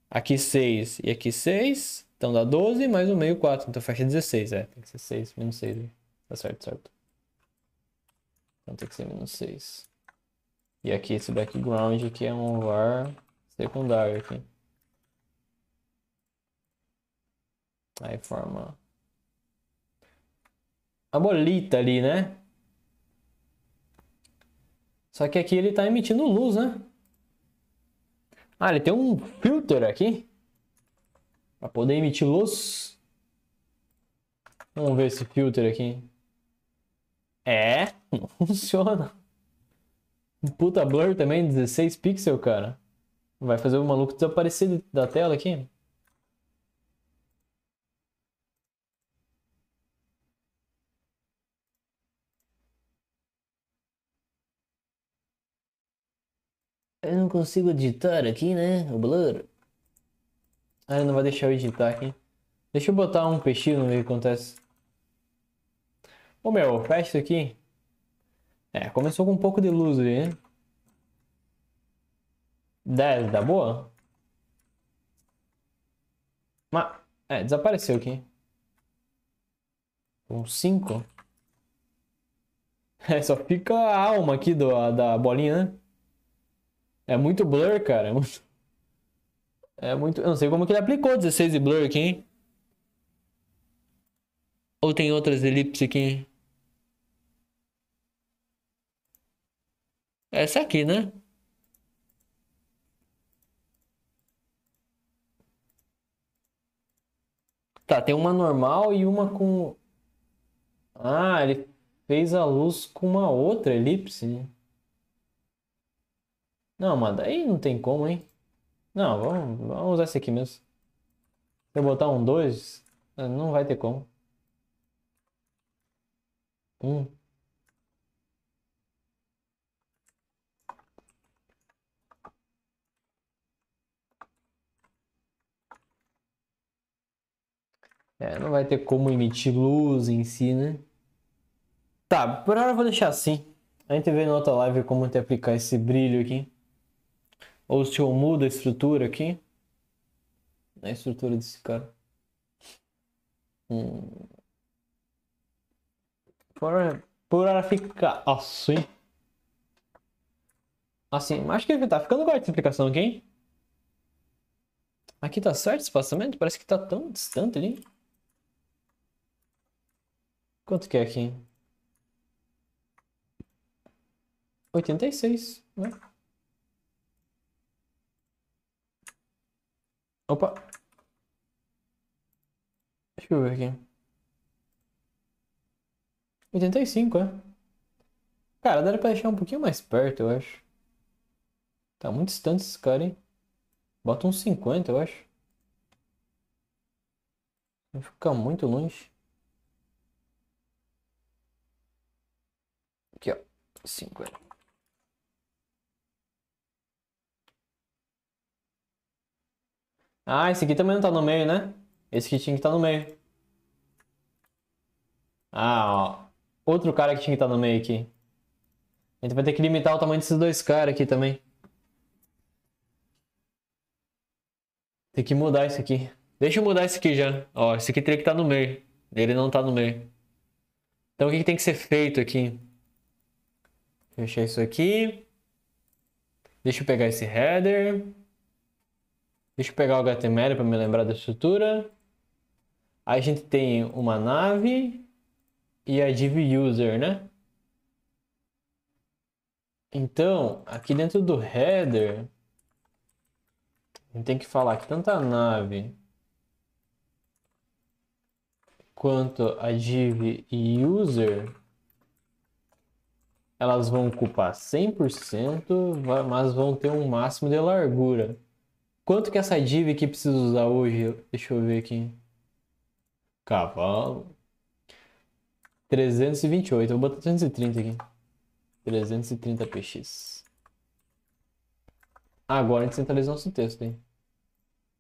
Aqui 6 e aqui 6. Então dá 12, mais o meio 4. Então fecha 16, é. Tem que ser 6 menos 6. Tá certo, certo. Então tem que ser menos 6. E aqui esse background aqui é um var secundário aqui. Aí forma a bolita ali, né? Só que aqui ele está emitindo luz, né? Ah, ele tem um filter aqui. para poder emitir luz. Vamos ver esse filter aqui. É, não funciona. Um puta blur também, 16 pixels, cara. Vai fazer o maluco desaparecer da tela aqui. Eu não consigo editar aqui, né? O blur. Ah, ele não vai deixar eu editar aqui. Deixa eu botar um peixinho no meio que acontece. Ô meu, fecha isso aqui. É, começou com um pouco de luz ali, né? 10, dá boa? Mas, é, desapareceu aqui. Um 5. É, só fica a alma aqui do, da bolinha, né? É muito blur, cara. É muito... é muito... Eu não sei como que ele aplicou 16 de blur aqui, hein? Ou tem outras elipses aqui, hein? Essa aqui, né? Tá, tem uma normal e uma com... Ah, ele fez a luz com uma outra elipse. Não, mas daí não tem como, hein? Não, vamos, vamos usar esse aqui mesmo. Se eu botar um 2, não vai ter como. Um. É, não vai ter como emitir luz em si, né? Tá, por hora eu vou deixar assim. A gente vê na outra live como te é aplicar esse brilho aqui. Ou se eu mudo a estrutura aqui. A estrutura desse cara. Hum. Por, hora, por hora fica assim. Assim, acho que tá ficando corta essa aplicação aqui, hein? Aqui tá certo o espaçamento? Parece que tá tão distante ali. Quanto que é aqui? 86, né? Opa! Deixa eu ver aqui. 85, é? Cara, daria pra deixar um pouquinho mais perto, eu acho. Tá muito distante esse cara, hein? Bota uns 50, eu acho. Vai ficar muito longe. 50. É. Ah, esse aqui também não tá no meio, né? Esse que tinha que tá no meio. Ah, ó. Outro cara que tinha que tá no meio aqui. A gente vai ter que limitar o tamanho desses dois caras aqui também. Tem que mudar isso aqui. Deixa eu mudar isso aqui já. Ó, esse aqui teria que estar tá no meio. Ele não está no meio. Então o que, que, tem que ser feito aqui? Fechar isso aqui. Deixa eu pegar esse header. Deixa eu pegar o HTML para me lembrar da estrutura. Aí a gente tem uma nave e a div user, né? Então, aqui dentro do header, a gente tem que falar que tanto a nave quanto a div user elas vão ocupar 100%, mas vão ter um máximo de largura. Quanto que essa div que precisa usar hoje? Deixa eu ver aqui. Cavalo. 328, eu vou botar 330 aqui. 330 px. Agora a gente centraliza nosso texto hein?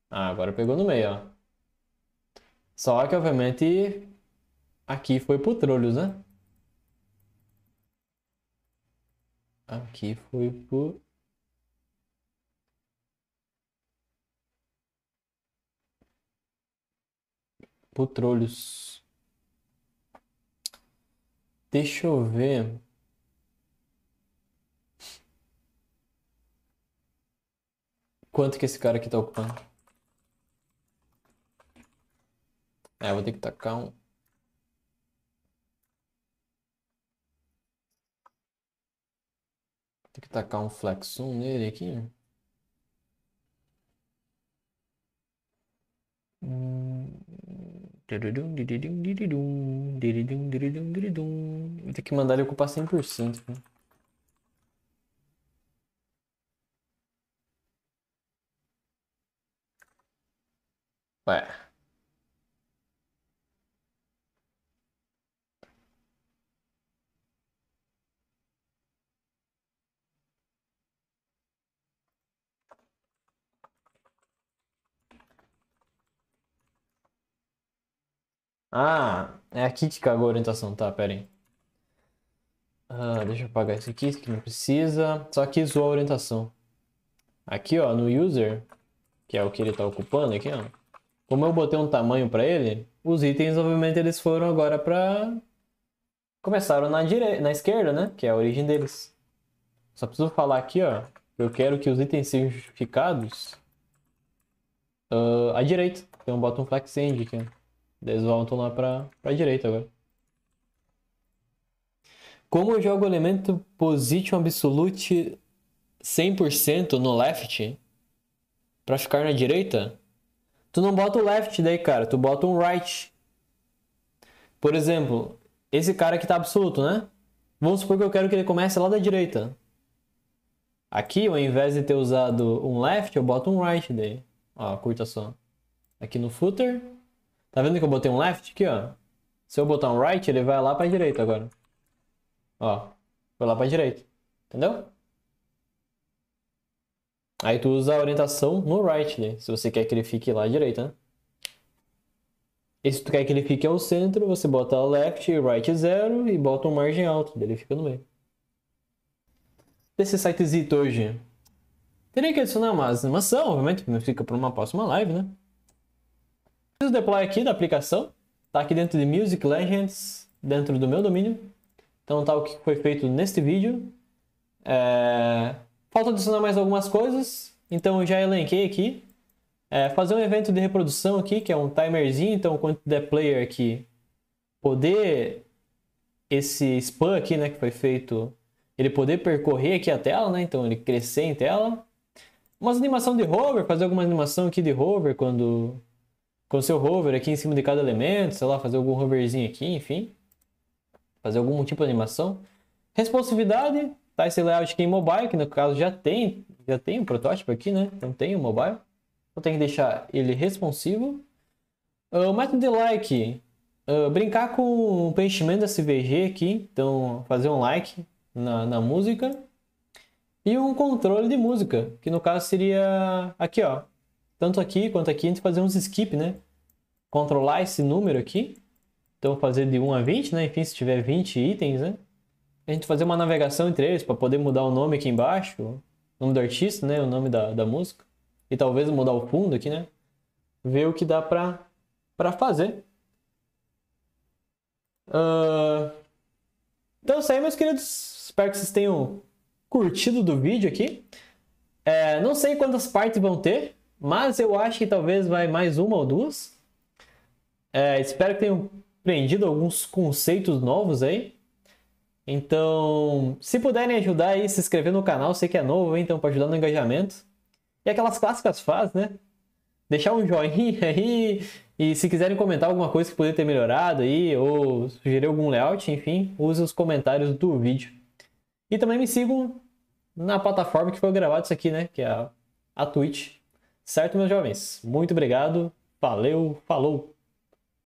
Ah, agora pegou no meio, ó. Só que, obviamente, aqui foi pro trolhos, né? Aqui foi por. Por Deixa eu ver. Quanto que esse cara aqui tá ocupando? É, eu vou ter que tacar um. Tem que tacar um flexum nele aqui. Vou ter que mandar ele ocupar 100%. Né? Ué. Ah, é aqui que cagou a orientação. Tá, pera aí. Ah, deixa eu apagar isso aqui, isso aqui não precisa. Só que zoou a orientação. Aqui, ó, no user, que é o que ele tá ocupando aqui, ó. Como eu botei um tamanho para ele, os itens, obviamente, eles foram agora pra... Começaram na, dire... na esquerda, né? Que é a origem deles. Só preciso falar aqui, ó. Eu quero que os itens sejam justificados uh, à direita. Então, eu boto um flex end aqui, ó. Eles voltam lá pra, pra direita agora. Como eu jogo o elemento position absolute 100% no left pra ficar na direita, tu não bota o left daí, cara. Tu bota um right. Por exemplo, esse cara aqui tá absoluto, né? Vamos supor que eu quero que ele comece lá da direita. Aqui, ao invés de ter usado um left, eu boto um right daí. Ó, curta só. Aqui no footer, Tá vendo que eu botei um left aqui, ó? Se eu botar um right, ele vai lá pra direita agora. Ó, foi lá pra direita. Entendeu? Aí tu usa a orientação no right, né? Se você quer que ele fique lá à direita, né? E se tu quer que ele fique ao centro, você bota left, e right zero e bota um margem alto. Ele fica no meio. Desse sitezito hoje. Teria que adicionar uma animação, obviamente, fica para uma próxima live, né? Fiz o deploy aqui da aplicação, tá aqui dentro de Music Legends, dentro do meu domínio. Então tá o que foi feito neste vídeo. É... Falta adicionar mais algumas coisas, então eu já elenquei aqui. É fazer um evento de reprodução aqui, que é um timerzinho, então quando der player aqui, poder esse spam aqui, né, que foi feito, ele poder percorrer aqui a tela, né, então ele crescer em tela. Umas animação de hover, fazer alguma animação aqui de hover quando com o seu hover aqui em cima de cada elemento, sei lá, fazer algum hoverzinho aqui, enfim. Fazer algum tipo de animação. Responsividade, tá esse layout aqui em mobile, que no caso já tem, já tem um protótipo aqui, né? Então tem o um mobile. Então tem que deixar ele responsivo. Uh, ah, o método de like, uh, brincar com o preenchimento da CVG aqui, então fazer um like na, na música. E um controle de música, que no caso seria aqui, ó, tanto aqui quanto aqui a gente fazer uns skip, né? controlar esse número aqui. Então, fazer de 1 a 20, né? Enfim, se tiver 20 itens, né? A gente fazer uma navegação entre eles para poder mudar o nome aqui embaixo, o nome do artista, né? O nome da, da música. E talvez mudar o fundo aqui, né? Ver o que dá para pra fazer. Uh... Então, é isso aí, meus queridos. Espero que vocês tenham curtido do vídeo aqui. É, não sei quantas partes vão ter, mas eu acho que talvez vai mais uma ou duas. É, espero que tenham aprendido alguns conceitos novos aí. Então, se puderem ajudar aí, se inscrever no canal, sei que é novo, então, para ajudar no engajamento. E aquelas clássicas faz, né? Deixar um joinha aí. E se quiserem comentar alguma coisa que poderia ter melhorado aí, ou sugerir algum layout, enfim, use os comentários do vídeo. E também me sigam na plataforma que foi gravado isso aqui, né? Que é a, a Twitch. Certo, meus jovens? Muito obrigado. Valeu, falou!